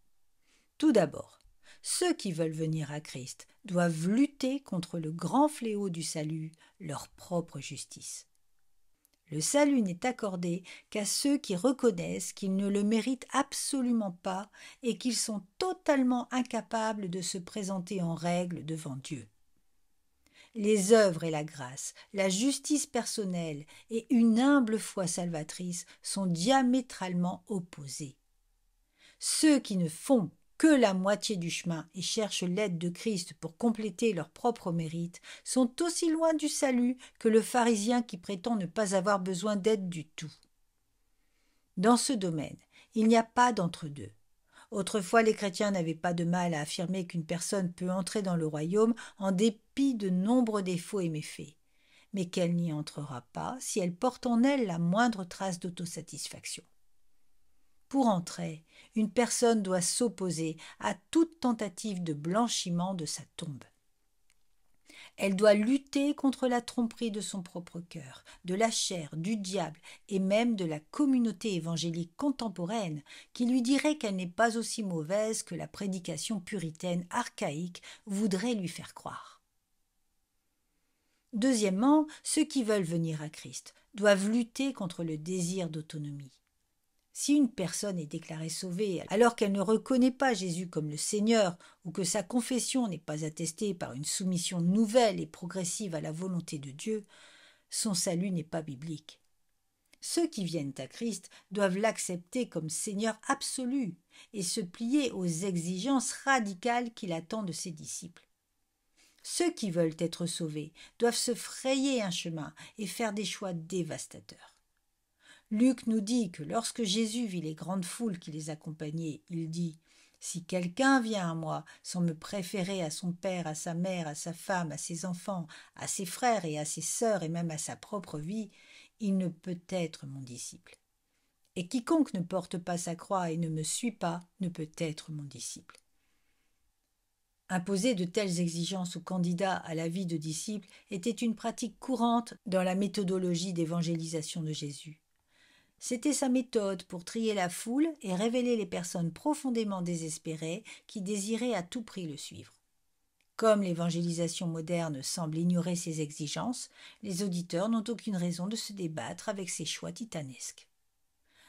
Tout d'abord, ceux qui veulent venir à Christ doivent lutter contre le grand fléau du salut, leur propre justice. Le salut n'est accordé qu'à ceux qui reconnaissent qu'ils ne le méritent absolument pas et qu'ils sont totalement incapables de se présenter en règle devant Dieu. Les œuvres et la grâce, la justice personnelle et une humble foi salvatrice sont diamétralement opposées. Ceux qui ne font que la moitié du chemin et cherchent l'aide de Christ pour compléter leurs propres mérites, sont aussi loin du salut que le pharisien qui prétend ne pas avoir besoin d'aide du tout. Dans ce domaine, il n'y a pas d'entre-deux. Autrefois, les chrétiens n'avaient pas de mal à affirmer qu'une personne peut entrer dans le royaume en dépit de nombreux défauts et méfaits, mais qu'elle n'y entrera pas si elle porte en elle la moindre trace d'autosatisfaction. Pour entrer, une personne doit s'opposer à toute tentative de blanchiment de sa tombe. Elle doit lutter contre la tromperie de son propre cœur, de la chair, du diable et même de la communauté évangélique contemporaine qui lui dirait qu'elle n'est pas aussi mauvaise que la prédication puritaine archaïque voudrait lui faire croire. Deuxièmement, ceux qui veulent venir à Christ doivent lutter contre le désir d'autonomie. Si une personne est déclarée sauvée alors qu'elle ne reconnaît pas Jésus comme le Seigneur ou que sa confession n'est pas attestée par une soumission nouvelle et progressive à la volonté de Dieu, son salut n'est pas biblique. Ceux qui viennent à Christ doivent l'accepter comme Seigneur absolu et se plier aux exigences radicales qu'il attend de ses disciples. Ceux qui veulent être sauvés doivent se frayer un chemin et faire des choix dévastateurs. Luc nous dit que lorsque Jésus vit les grandes foules qui les accompagnaient, il dit Si quelqu'un vient à moi sans me préférer à son père, à sa mère, à sa femme, à ses enfants, à ses frères et à ses sœurs et même à sa propre vie, il ne peut être mon disciple. Et quiconque ne porte pas sa croix et ne me suit pas ne peut être mon disciple. Imposer de telles exigences aux candidats à la vie de disciple était une pratique courante dans la méthodologie d'évangélisation de Jésus. C'était sa méthode pour trier la foule et révéler les personnes profondément désespérées qui désiraient à tout prix le suivre. Comme l'évangélisation moderne semble ignorer ces exigences, les auditeurs n'ont aucune raison de se débattre avec ces choix titanesques.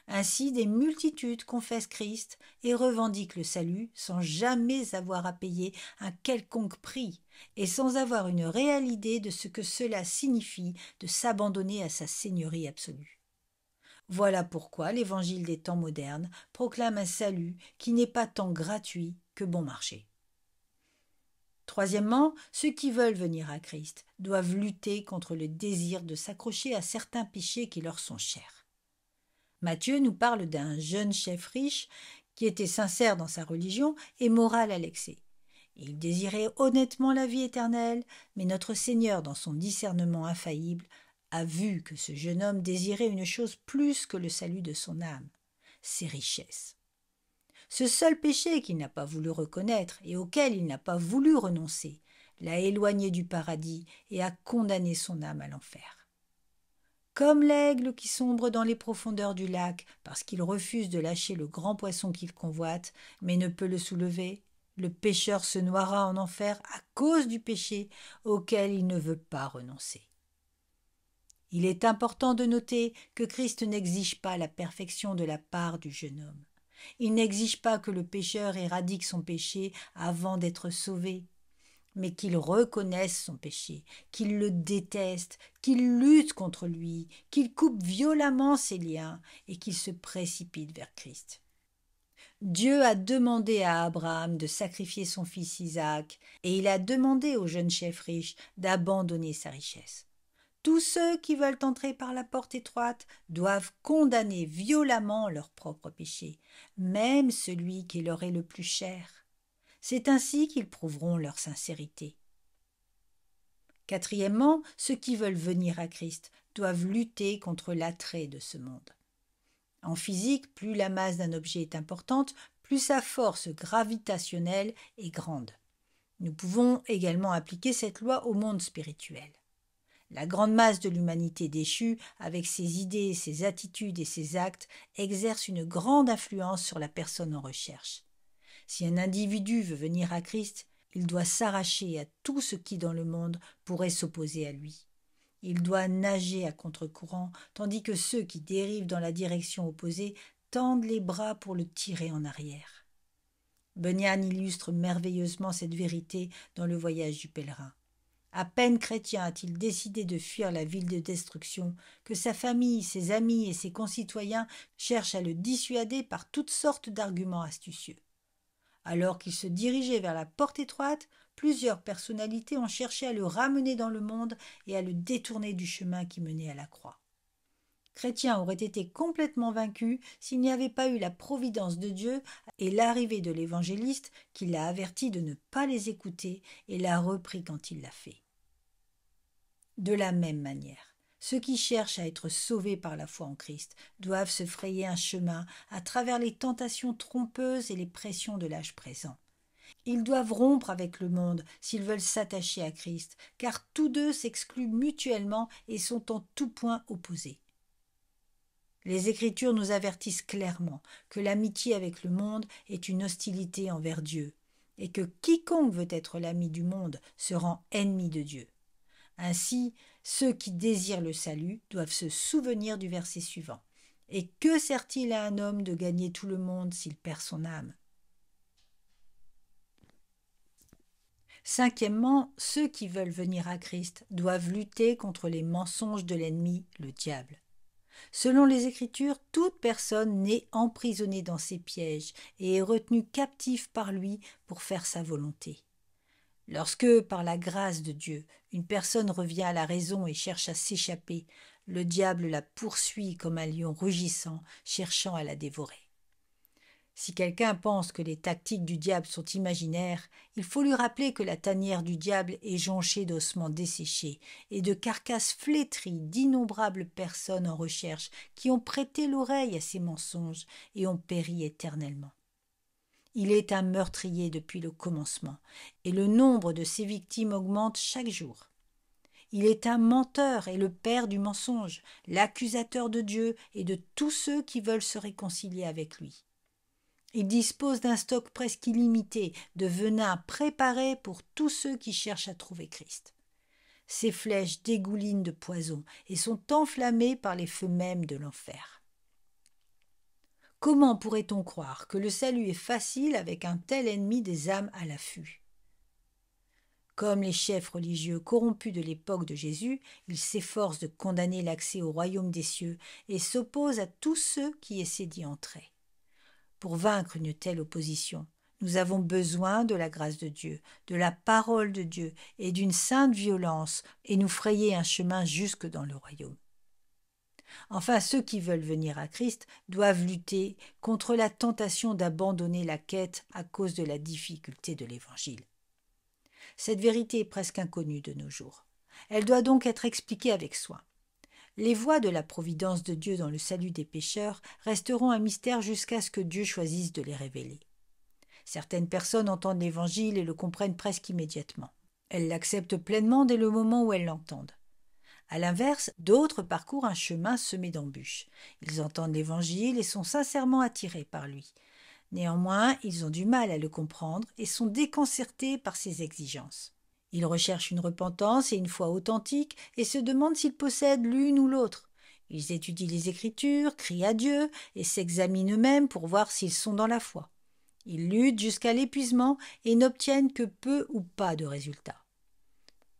Ainsi, des multitudes confessent Christ et revendiquent le salut sans jamais avoir à payer un quelconque prix et sans avoir une réelle idée de ce que cela signifie de s'abandonner à sa seigneurie absolue. Voilà pourquoi l'évangile des temps modernes proclame un salut qui n'est pas tant gratuit que bon marché. Troisièmement, ceux qui veulent venir à Christ doivent lutter contre le désir de s'accrocher à certains péchés qui leur sont chers. Matthieu nous parle d'un jeune chef riche qui était sincère dans sa religion et moral à l'excès. Il désirait honnêtement la vie éternelle, mais notre Seigneur, dans son discernement infaillible, a vu que ce jeune homme désirait une chose plus que le salut de son âme, ses richesses. Ce seul péché qu'il n'a pas voulu reconnaître et auquel il n'a pas voulu renoncer l'a éloigné du paradis et a condamné son âme à l'enfer. Comme l'aigle qui sombre dans les profondeurs du lac parce qu'il refuse de lâcher le grand poisson qu'il convoite mais ne peut le soulever, le pécheur se noiera en enfer à cause du péché auquel il ne veut pas renoncer. Il est important de noter que Christ n'exige pas la perfection de la part du jeune homme. Il n'exige pas que le pécheur éradique son péché avant d'être sauvé, mais qu'il reconnaisse son péché, qu'il le déteste, qu'il lutte contre lui, qu'il coupe violemment ses liens et qu'il se précipite vers Christ. Dieu a demandé à Abraham de sacrifier son fils Isaac, et il a demandé au jeune chef riche d'abandonner sa richesse. Tous ceux qui veulent entrer par la porte étroite doivent condamner violemment leur propre péché, même celui qui leur est le plus cher. C'est ainsi qu'ils prouveront leur sincérité. Quatrièmement, ceux qui veulent venir à Christ doivent lutter contre l'attrait de ce monde. En physique, plus la masse d'un objet est importante, plus sa force gravitationnelle est grande. Nous pouvons également appliquer cette loi au monde spirituel. La grande masse de l'humanité déchue, avec ses idées, ses attitudes et ses actes, exerce une grande influence sur la personne en recherche. Si un individu veut venir à Christ, il doit s'arracher à tout ce qui dans le monde pourrait s'opposer à lui. Il doit nager à contre-courant, tandis que ceux qui dérivent dans la direction opposée tendent les bras pour le tirer en arrière. Bunyan illustre merveilleusement cette vérité dans le voyage du pèlerin. À peine chrétien a-t-il décidé de fuir la ville de destruction que sa famille, ses amis et ses concitoyens cherchent à le dissuader par toutes sortes d'arguments astucieux. Alors qu'il se dirigeait vers la porte étroite, plusieurs personnalités ont cherché à le ramener dans le monde et à le détourner du chemin qui menait à la croix. Chrétien aurait été complètement vaincu s'il n'y avait pas eu la providence de Dieu et l'arrivée de l'évangéliste qui l'a averti de ne pas les écouter et l'a repris quand il l'a fait. De la même manière, ceux qui cherchent à être sauvés par la foi en Christ doivent se frayer un chemin à travers les tentations trompeuses et les pressions de l'âge présent. Ils doivent rompre avec le monde s'ils veulent s'attacher à Christ, car tous deux s'excluent mutuellement et sont en tout point opposés. Les Écritures nous avertissent clairement que l'amitié avec le monde est une hostilité envers Dieu, et que quiconque veut être l'ami du monde se rend ennemi de Dieu. Ainsi, ceux qui désirent le salut doivent se souvenir du verset suivant. Et que sert-il à un homme de gagner tout le monde s'il perd son âme Cinquièmement, ceux qui veulent venir à Christ doivent lutter contre les mensonges de l'ennemi, le diable. Selon les Écritures, toute personne n'est emprisonnée dans ses pièges et est retenue captive par lui pour faire sa volonté. Lorsque, par la grâce de Dieu, une personne revient à la raison et cherche à s'échapper, le diable la poursuit comme un lion rugissant, cherchant à la dévorer. Si quelqu'un pense que les tactiques du diable sont imaginaires, il faut lui rappeler que la tanière du diable est jonchée d'ossements desséchés et de carcasses flétries d'innombrables personnes en recherche qui ont prêté l'oreille à ces mensonges et ont péri éternellement. Il est un meurtrier depuis le commencement, et le nombre de ses victimes augmente chaque jour. Il est un menteur et le père du mensonge, l'accusateur de Dieu et de tous ceux qui veulent se réconcilier avec lui. Il dispose d'un stock presque illimité de venin préparé pour tous ceux qui cherchent à trouver Christ. Ses flèches dégoulinent de poison et sont enflammées par les feux mêmes de l'enfer. Comment pourrait-on croire que le salut est facile avec un tel ennemi des âmes à l'affût Comme les chefs religieux corrompus de l'époque de Jésus, ils s'efforcent de condamner l'accès au royaume des cieux et s'opposent à tous ceux qui essaient d'y entrer. Pour vaincre une telle opposition, nous avons besoin de la grâce de Dieu, de la parole de Dieu et d'une sainte violence, et nous frayer un chemin jusque dans le royaume. Enfin, ceux qui veulent venir à Christ doivent lutter contre la tentation d'abandonner la quête à cause de la difficulté de l'Évangile. Cette vérité est presque inconnue de nos jours. Elle doit donc être expliquée avec soin. Les voies de la providence de Dieu dans le salut des pécheurs resteront un mystère jusqu'à ce que Dieu choisisse de les révéler. Certaines personnes entendent l'Évangile et le comprennent presque immédiatement. Elles l'acceptent pleinement dès le moment où elles l'entendent. À l'inverse, d'autres parcourent un chemin semé d'embûches. Ils entendent l'Évangile et sont sincèrement attirés par lui. Néanmoins, ils ont du mal à le comprendre et sont déconcertés par ses exigences. Ils recherchent une repentance et une foi authentique et se demandent s'ils possèdent l'une ou l'autre. Ils étudient les Écritures, crient à Dieu et s'examinent eux-mêmes pour voir s'ils sont dans la foi. Ils luttent jusqu'à l'épuisement et n'obtiennent que peu ou pas de résultats.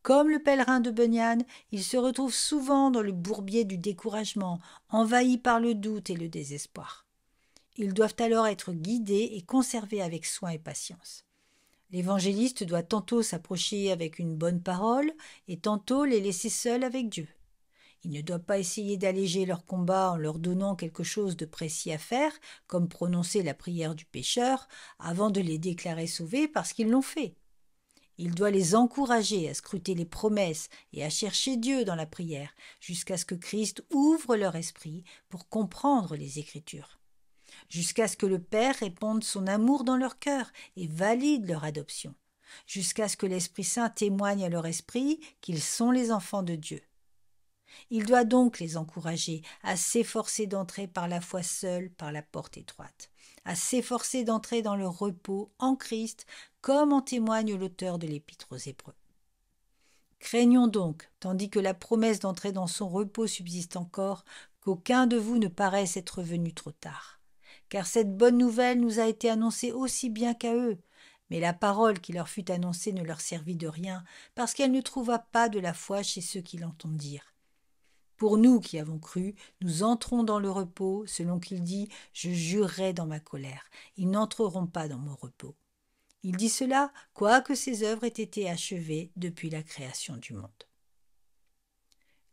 Comme le pèlerin de Bunyan, il se retrouve souvent dans le bourbier du découragement, envahi par le doute et le désespoir. Ils doivent alors être guidés et conservés avec soin et patience. L'évangéliste doit tantôt s'approcher avec une bonne parole et tantôt les laisser seuls avec Dieu. Il ne doit pas essayer d'alléger leur combat en leur donnant quelque chose de précis à faire, comme prononcer la prière du pécheur, avant de les déclarer sauvés parce qu'ils l'ont fait. Il doit les encourager à scruter les promesses et à chercher Dieu dans la prière, jusqu'à ce que Christ ouvre leur esprit pour comprendre les Écritures, jusqu'à ce que le Père réponde son amour dans leur cœur et valide leur adoption, jusqu'à ce que l'Esprit Saint témoigne à leur esprit qu'ils sont les enfants de Dieu. Il doit donc les encourager à s'efforcer d'entrer par la foi seule par la porte étroite, à s'efforcer d'entrer dans le repos en Christ comme en témoigne l'auteur de l'Épître aux Hébreux. Craignons donc, tandis que la promesse d'entrer dans son repos subsiste encore, qu'aucun de vous ne paraisse être venu trop tard. Car cette bonne nouvelle nous a été annoncée aussi bien qu'à eux. Mais la parole qui leur fut annoncée ne leur servit de rien, parce qu'elle ne trouva pas de la foi chez ceux qui l'entendirent. Pour nous qui avons cru, nous entrons dans le repos, selon qu'il dit Je jurerai dans ma colère, ils n'entreront pas dans mon repos. Il dit cela quoique ses œuvres aient été achevées depuis la création du monde.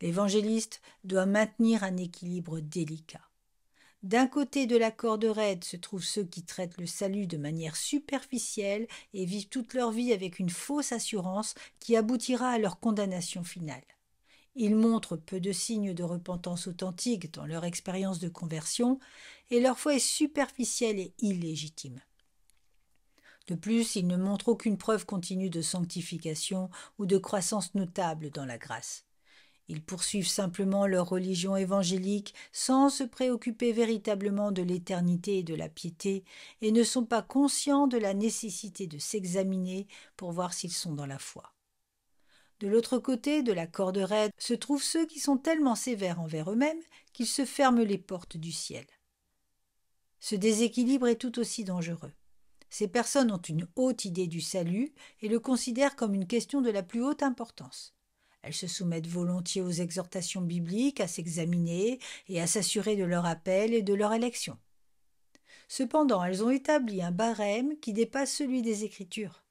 L'évangéliste doit maintenir un équilibre délicat. D'un côté de la corde raide se trouvent ceux qui traitent le salut de manière superficielle et vivent toute leur vie avec une fausse assurance qui aboutira à leur condamnation finale. Ils montrent peu de signes de repentance authentique dans leur expérience de conversion, et leur foi est superficielle et illégitime. De plus, ils ne montrent aucune preuve continue de sanctification ou de croissance notable dans la grâce. Ils poursuivent simplement leur religion évangélique sans se préoccuper véritablement de l'éternité et de la piété, et ne sont pas conscients de la nécessité de s'examiner pour voir s'ils sont dans la foi. De l'autre côté de la corde raide se trouvent ceux qui sont tellement sévères envers eux-mêmes qu'ils se ferment les portes du ciel. Ce déséquilibre est tout aussi dangereux. Ces personnes ont une haute idée du salut et le considèrent comme une question de la plus haute importance. Elles se soumettent volontiers aux exhortations bibliques à s'examiner et à s'assurer de leur appel et de leur élection. Cependant, elles ont établi un barème qui dépasse celui des Écritures.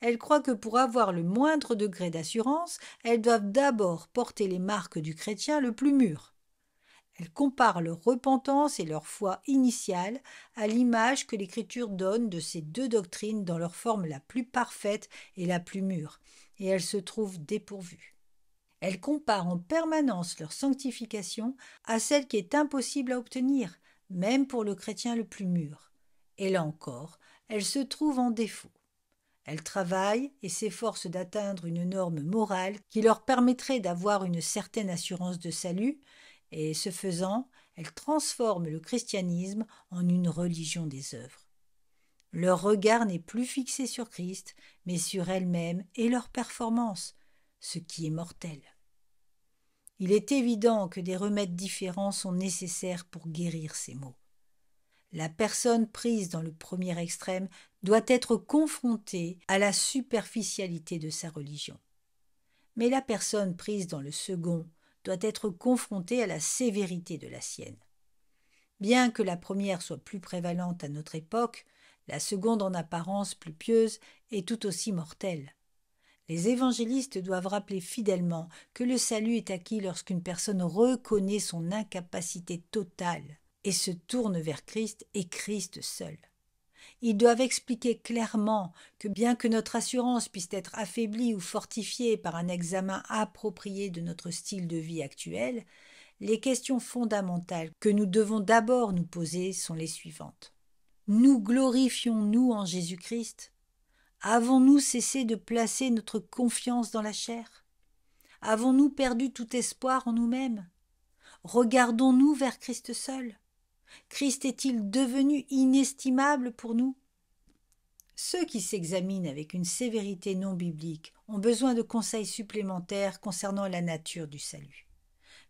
Elles croient que pour avoir le moindre degré d'assurance, elles doivent d'abord porter les marques du chrétien le plus mûr. Elle compare leur repentance et leur foi initiale à l'image que l'Écriture donne de ces deux doctrines dans leur forme la plus parfaite et la plus mûre, et elle se trouve dépourvue. Elle compare en permanence leur sanctification à celle qui est impossible à obtenir, même pour le chrétien le plus mûr. Et là encore, elle se trouve en défaut. Elle travaille et s'efforce d'atteindre une norme morale qui leur permettrait d'avoir une certaine assurance de salut, et ce faisant, elle transforme le christianisme en une religion des œuvres. Leur regard n'est plus fixé sur Christ, mais sur elle-même et leur performance, ce qui est mortel. Il est évident que des remèdes différents sont nécessaires pour guérir ces maux. La personne prise dans le premier extrême doit être confrontée à la superficialité de sa religion. Mais la personne prise dans le second doit être confrontée à la sévérité de la sienne. Bien que la première soit plus prévalente à notre époque, la seconde en apparence plus pieuse est tout aussi mortelle. Les évangélistes doivent rappeler fidèlement que le salut est acquis lorsqu'une personne reconnaît son incapacité totale et se tourne vers Christ et Christ seul. Ils doivent expliquer clairement que bien que notre assurance puisse être affaiblie ou fortifiée par un examen approprié de notre style de vie actuel, les questions fondamentales que nous devons d'abord nous poser sont les suivantes. Nous glorifions-nous en Jésus-Christ Avons-nous cessé de placer notre confiance dans la chair Avons-nous perdu tout espoir en nous-mêmes Regardons-nous vers Christ seul Christ est-il devenu inestimable pour nous Ceux qui s'examinent avec une sévérité non biblique ont besoin de conseils supplémentaires concernant la nature du salut.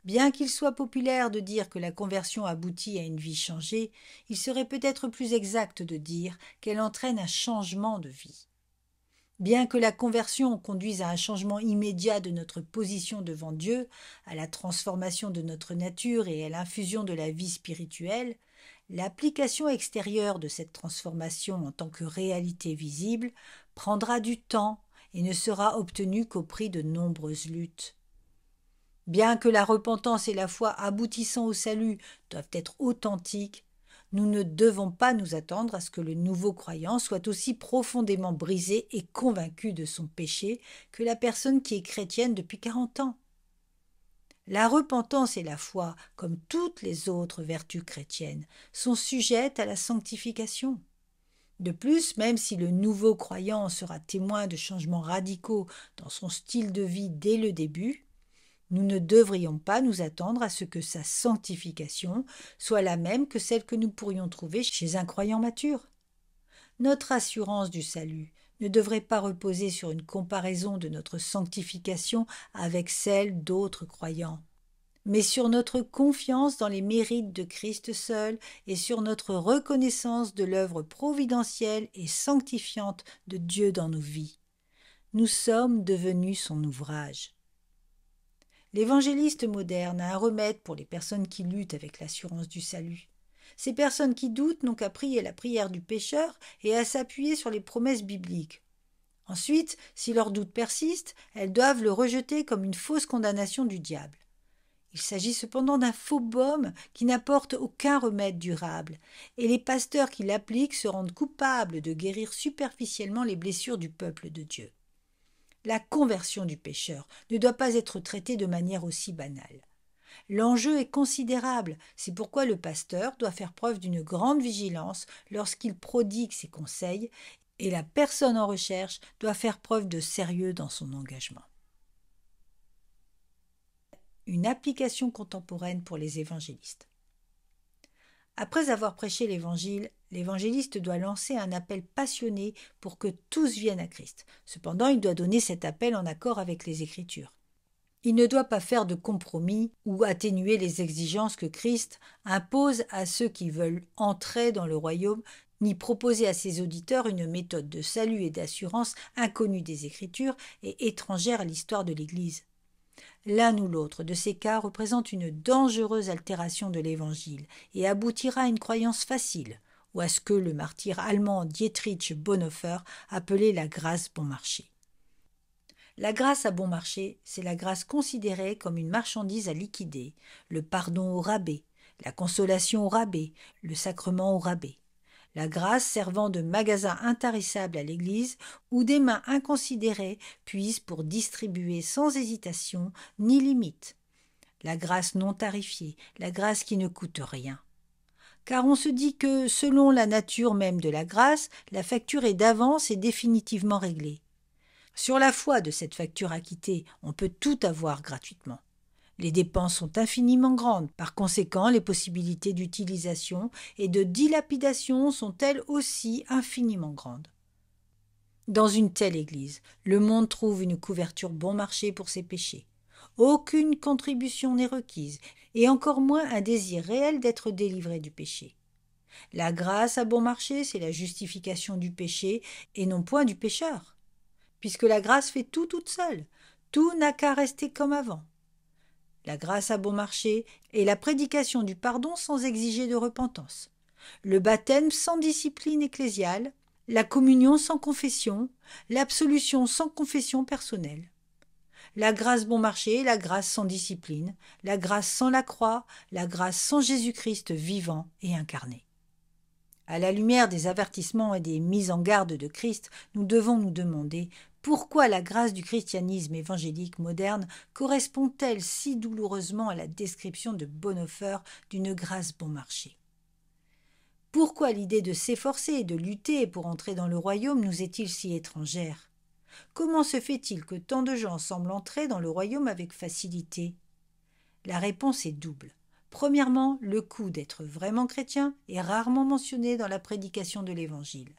Bien qu'il soit populaire de dire que la conversion aboutit à une vie changée, il serait peut-être plus exact de dire qu'elle entraîne un changement de vie. Bien que la conversion conduise à un changement immédiat de notre position devant Dieu, à la transformation de notre nature et à l'infusion de la vie spirituelle, l'application extérieure de cette transformation en tant que réalité visible prendra du temps et ne sera obtenue qu'au prix de nombreuses luttes. Bien que la repentance et la foi aboutissant au salut doivent être authentiques, nous ne devons pas nous attendre à ce que le nouveau croyant soit aussi profondément brisé et convaincu de son péché que la personne qui est chrétienne depuis quarante ans. La repentance et la foi, comme toutes les autres vertus chrétiennes, sont sujettes à la sanctification. De plus, même si le nouveau croyant sera témoin de changements radicaux dans son style de vie dès le début, nous ne devrions pas nous attendre à ce que sa sanctification soit la même que celle que nous pourrions trouver chez un croyant mature. Notre assurance du salut ne devrait pas reposer sur une comparaison de notre sanctification avec celle d'autres croyants, mais sur notre confiance dans les mérites de Christ seul et sur notre reconnaissance de l'œuvre providentielle et sanctifiante de Dieu dans nos vies. Nous sommes devenus son ouvrage. L'évangéliste moderne a un remède pour les personnes qui luttent avec l'assurance du salut. Ces personnes qui doutent n'ont qu'à prier la prière du pécheur et à s'appuyer sur les promesses bibliques. Ensuite, si leur doute persiste, elles doivent le rejeter comme une fausse condamnation du diable. Il s'agit cependant d'un faux baume qui n'apporte aucun remède durable, et les pasteurs qui l'appliquent se rendent coupables de guérir superficiellement les blessures du peuple de Dieu. La conversion du pécheur ne doit pas être traitée de manière aussi banale. L'enjeu est considérable, c'est pourquoi le pasteur doit faire preuve d'une grande vigilance lorsqu'il prodigue ses conseils, et la personne en recherche doit faire preuve de sérieux dans son engagement. Une application contemporaine pour les évangélistes. Après avoir prêché l'Évangile, l'évangéliste doit lancer un appel passionné pour que tous viennent à Christ. Cependant, il doit donner cet appel en accord avec les Écritures. Il ne doit pas faire de compromis ou atténuer les exigences que Christ impose à ceux qui veulent entrer dans le royaume, ni proposer à ses auditeurs une méthode de salut et d'assurance inconnue des Écritures et étrangère à l'histoire de l'Église. L'un ou l'autre de ces cas représente une dangereuse altération de l'Évangile et aboutira à une croyance facile, ou à ce que le martyr allemand Dietrich Bonhoeffer appelait la grâce bon marché. La grâce à bon marché, c'est la grâce considérée comme une marchandise à liquider, le pardon au rabais, la consolation au rabais, le sacrement au rabais la grâce servant de magasin intarissable à l'Église, où des mains inconsidérées puissent pour distribuer sans hésitation ni limite. La grâce non tarifiée, la grâce qui ne coûte rien. Car on se dit que, selon la nature même de la grâce, la facture est d'avance et définitivement réglée. Sur la foi de cette facture acquittée, on peut tout avoir gratuitement. Les dépenses sont infiniment grandes. Par conséquent, les possibilités d'utilisation et de dilapidation sont elles aussi infiniment grandes. Dans une telle Église, le monde trouve une couverture bon marché pour ses péchés. Aucune contribution n'est requise, et encore moins un désir réel d'être délivré du péché. La grâce à bon marché, c'est la justification du péché, et non point du pécheur, puisque la grâce fait tout toute seule, tout n'a qu'à rester comme avant la grâce à bon marché et la prédication du pardon sans exiger de repentance, le baptême sans discipline ecclésiale, la communion sans confession, l'absolution sans confession personnelle. La grâce bon marché, la grâce sans discipline, la grâce sans la croix, la grâce sans Jésus-Christ vivant et incarné. À la lumière des avertissements et des mises en garde de Christ, nous devons nous demander pourquoi la grâce du christianisme évangélique moderne correspond-elle si douloureusement à la description de Bonhoeffer d'une grâce bon marché Pourquoi l'idée de s'efforcer et de lutter pour entrer dans le royaume nous est-il si étrangère Comment se fait-il que tant de gens semblent entrer dans le royaume avec facilité La réponse est double. Premièrement, le coût d'être vraiment chrétien est rarement mentionné dans la prédication de l'Évangile.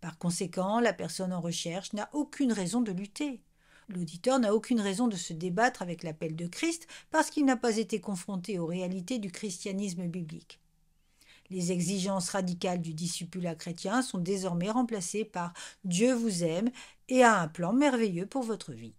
Par conséquent, la personne en recherche n'a aucune raison de lutter. L'auditeur n'a aucune raison de se débattre avec l'appel de Christ parce qu'il n'a pas été confronté aux réalités du christianisme biblique. Les exigences radicales du discipulat chrétien sont désormais remplacées par Dieu vous aime et a un plan merveilleux pour votre vie.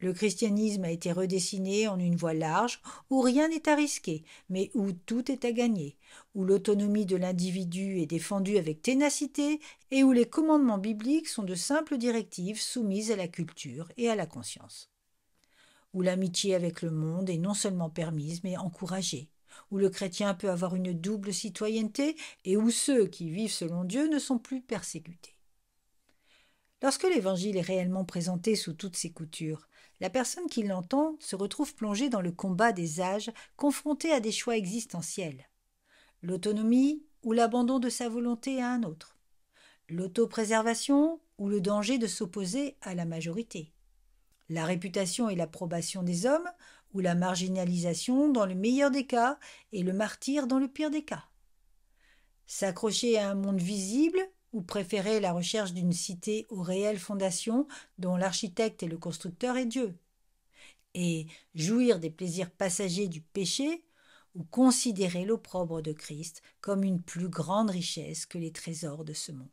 Le christianisme a été redessiné en une voie large où rien n'est à risquer, mais où tout est à gagner, où l'autonomie de l'individu est défendue avec ténacité et où les commandements bibliques sont de simples directives soumises à la culture et à la conscience. Où l'amitié avec le monde est non seulement permise mais encouragée, où le chrétien peut avoir une double citoyenneté et où ceux qui vivent selon Dieu ne sont plus persécutés. Lorsque l'Évangile est réellement présenté sous toutes ses coutures, la personne qui l'entend se retrouve plongée dans le combat des âges, confrontée à des choix existentiels. L'autonomie ou l'abandon de sa volonté à un autre. L'autopréservation ou le danger de s'opposer à la majorité. La réputation et l'approbation des hommes ou la marginalisation dans le meilleur des cas et le martyr dans le pire des cas. S'accrocher à un monde visible ou préférer la recherche d'une cité aux réelles fondations dont l'architecte et le constructeur est Dieu Et jouir des plaisirs passagers du péché ou considérer l'opprobre de Christ comme une plus grande richesse que les trésors de ce monde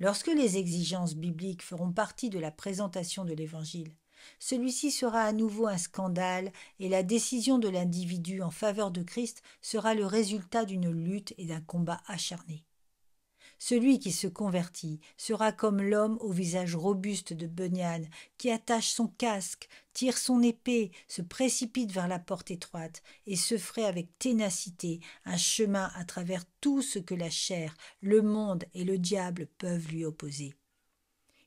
Lorsque les exigences bibliques feront partie de la présentation de l'Évangile, celui-ci sera à nouveau un scandale et la décision de l'individu en faveur de Christ sera le résultat d'une lutte et d'un combat acharné. Celui qui se convertit sera comme l'homme au visage robuste de Bunyan, qui attache son casque, tire son épée, se précipite vers la porte étroite, et se ferait avec ténacité un chemin à travers tout ce que la chair, le monde et le diable peuvent lui opposer.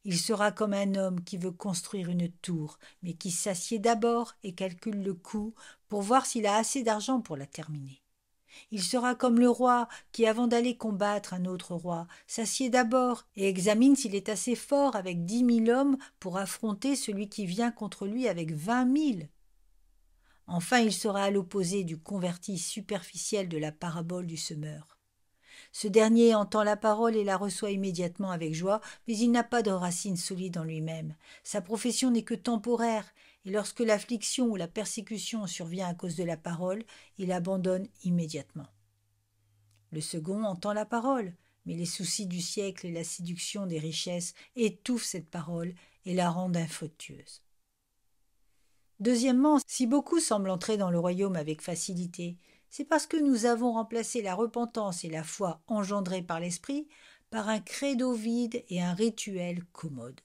Il sera comme un homme qui veut construire une tour, mais qui s'assied d'abord et calcule le coût pour voir s'il a assez d'argent pour la terminer. Il sera comme le roi qui, avant d'aller combattre un autre roi, s'assied d'abord et examine s'il est assez fort avec dix mille hommes pour affronter celui qui vient contre lui avec vingt mille. Enfin, il sera à l'opposé du converti superficiel de la parabole du semeur. Ce dernier entend la parole et la reçoit immédiatement avec joie, mais il n'a pas de racine solide en lui-même. Sa profession n'est que temporaire, et lorsque l'affliction ou la persécution survient à cause de la parole, il abandonne immédiatement. Le second entend la parole, mais les soucis du siècle et la séduction des richesses étouffent cette parole et la rendent infructueuse. Deuxièmement, si beaucoup semblent entrer dans le royaume avec facilité, c'est parce que nous avons remplacé la repentance et la foi engendrées par l'esprit par un credo vide et un rituel commode.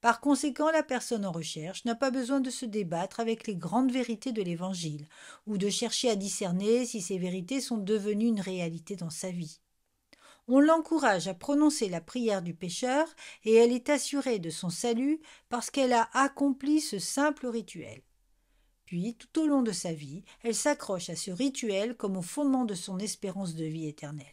Par conséquent, la personne en recherche n'a pas besoin de se débattre avec les grandes vérités de l'Évangile, ou de chercher à discerner si ces vérités sont devenues une réalité dans sa vie. On l'encourage à prononcer la prière du pécheur, et elle est assurée de son salut parce qu'elle a accompli ce simple rituel. Puis, tout au long de sa vie, elle s'accroche à ce rituel comme au fondement de son espérance de vie éternelle.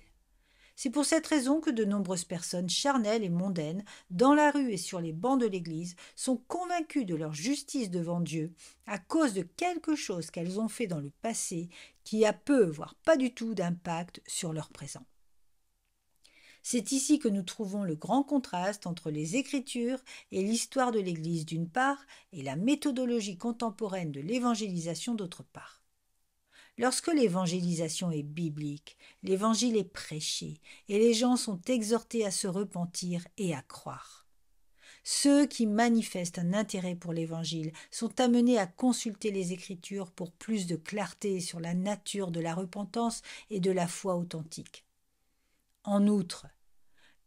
C'est pour cette raison que de nombreuses personnes charnelles et mondaines, dans la rue et sur les bancs de l'Église, sont convaincues de leur justice devant Dieu à cause de quelque chose qu'elles ont fait dans le passé qui a peu, voire pas du tout, d'impact sur leur présent. C'est ici que nous trouvons le grand contraste entre les Écritures et l'histoire de l'Église d'une part et la méthodologie contemporaine de l'évangélisation d'autre part. Lorsque l'évangélisation est biblique, l'évangile est prêché, et les gens sont exhortés à se repentir et à croire. Ceux qui manifestent un intérêt pour l'Évangile sont amenés à consulter les Écritures pour plus de clarté sur la nature de la repentance et de la foi authentique. En outre,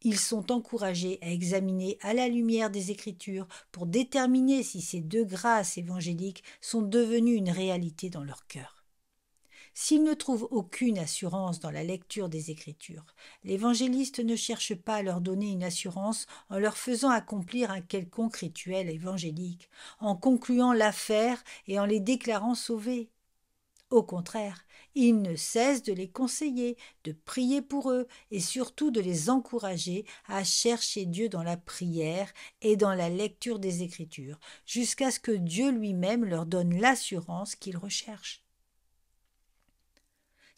ils sont encouragés à examiner à la lumière des Écritures pour déterminer si ces deux grâces évangéliques sont devenues une réalité dans leur cœur. S'ils ne trouvent aucune assurance dans la lecture des Écritures, l'évangéliste ne cherche pas à leur donner une assurance en leur faisant accomplir un quelconque rituel évangélique, en concluant l'affaire et en les déclarant sauvés. Au contraire, il ne cesse de les conseiller, de prier pour eux et surtout de les encourager à chercher Dieu dans la prière et dans la lecture des Écritures, jusqu'à ce que Dieu lui-même leur donne l'assurance qu'ils recherchent.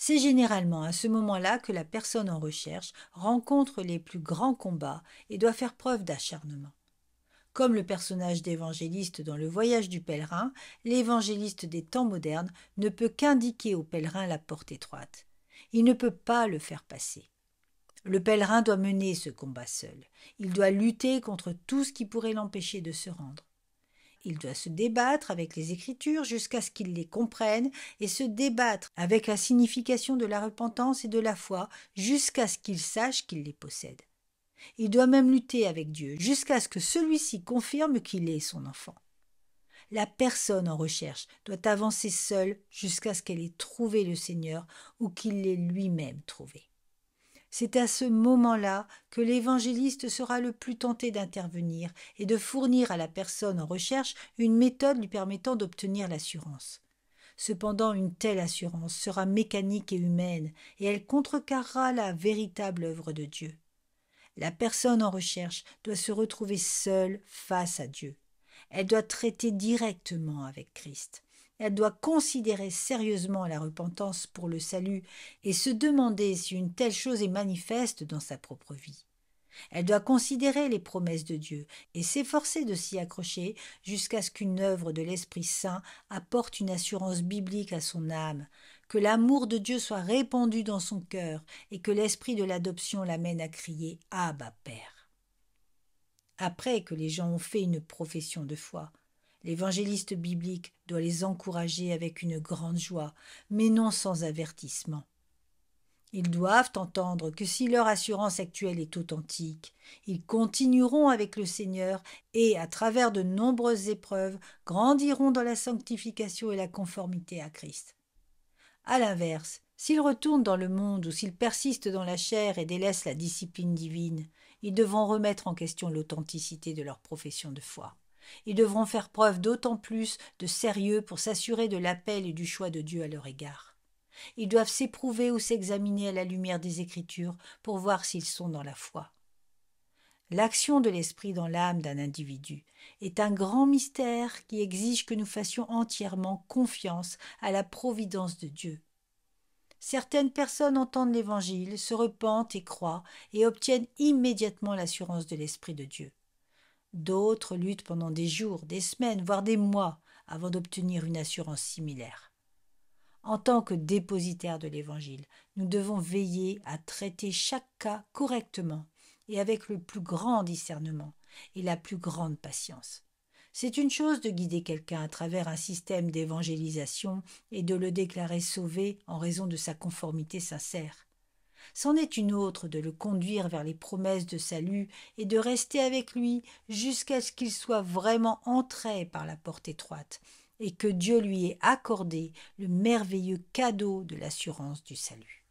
C'est généralement à ce moment-là que la personne en recherche rencontre les plus grands combats et doit faire preuve d'acharnement. Comme le personnage d'évangéliste dans le voyage du pèlerin, l'évangéliste des temps modernes ne peut qu'indiquer au pèlerin la porte étroite. Il ne peut pas le faire passer. Le pèlerin doit mener ce combat seul. Il doit lutter contre tout ce qui pourrait l'empêcher de se rendre. Il doit se débattre avec les Écritures jusqu'à ce qu'il les comprenne et se débattre avec la signification de la repentance et de la foi jusqu'à ce qu'il sache qu'il les possède. Il doit même lutter avec Dieu jusqu'à ce que celui-ci confirme qu'il est son enfant. La personne en recherche doit avancer seule jusqu'à ce qu'elle ait trouvé le Seigneur ou qu'il l'ait lui-même trouvé. C'est à ce moment-là que l'évangéliste sera le plus tenté d'intervenir et de fournir à la personne en recherche une méthode lui permettant d'obtenir l'assurance. Cependant, une telle assurance sera mécanique et humaine, et elle contrecarrera la véritable œuvre de Dieu. La personne en recherche doit se retrouver seule face à Dieu. Elle doit traiter directement avec Christ elle doit considérer sérieusement la repentance pour le salut et se demander si une telle chose est manifeste dans sa propre vie. Elle doit considérer les promesses de Dieu et s'efforcer de s'y accrocher jusqu'à ce qu'une œuvre de l'Esprit Saint apporte une assurance biblique à son âme, que l'amour de Dieu soit répandu dans son cœur et que l'esprit de l'adoption l'amène à crier Abba Père. Après que les gens ont fait une profession de foi, L'évangéliste biblique doit les encourager avec une grande joie, mais non sans avertissement. Ils doivent entendre que si leur assurance actuelle est authentique, ils continueront avec le Seigneur et, à travers de nombreuses épreuves, grandiront dans la sanctification et la conformité à Christ. À l'inverse, s'ils retournent dans le monde ou s'ils persistent dans la chair et délaissent la discipline divine, ils devront remettre en question l'authenticité de leur profession de foi. Ils devront faire preuve d'autant plus de sérieux pour s'assurer de l'appel et du choix de Dieu à leur égard. Ils doivent s'éprouver ou s'examiner à la lumière des Écritures pour voir s'ils sont dans la foi. L'action de l'esprit dans l'âme d'un individu est un grand mystère qui exige que nous fassions entièrement confiance à la providence de Dieu. Certaines personnes entendent l'Évangile, se repentent et croient, et obtiennent immédiatement l'assurance de l'Esprit de Dieu. D'autres luttent pendant des jours, des semaines, voire des mois avant d'obtenir une assurance similaire. En tant que dépositaires de l'Évangile, nous devons veiller à traiter chaque cas correctement et avec le plus grand discernement et la plus grande patience. C'est une chose de guider quelqu'un à travers un système d'évangélisation et de le déclarer sauvé en raison de sa conformité sincère c'en est une autre de le conduire vers les promesses de salut et de rester avec lui jusqu'à ce qu'il soit vraiment entré par la porte étroite, et que Dieu lui ait accordé le merveilleux cadeau de l'assurance du salut.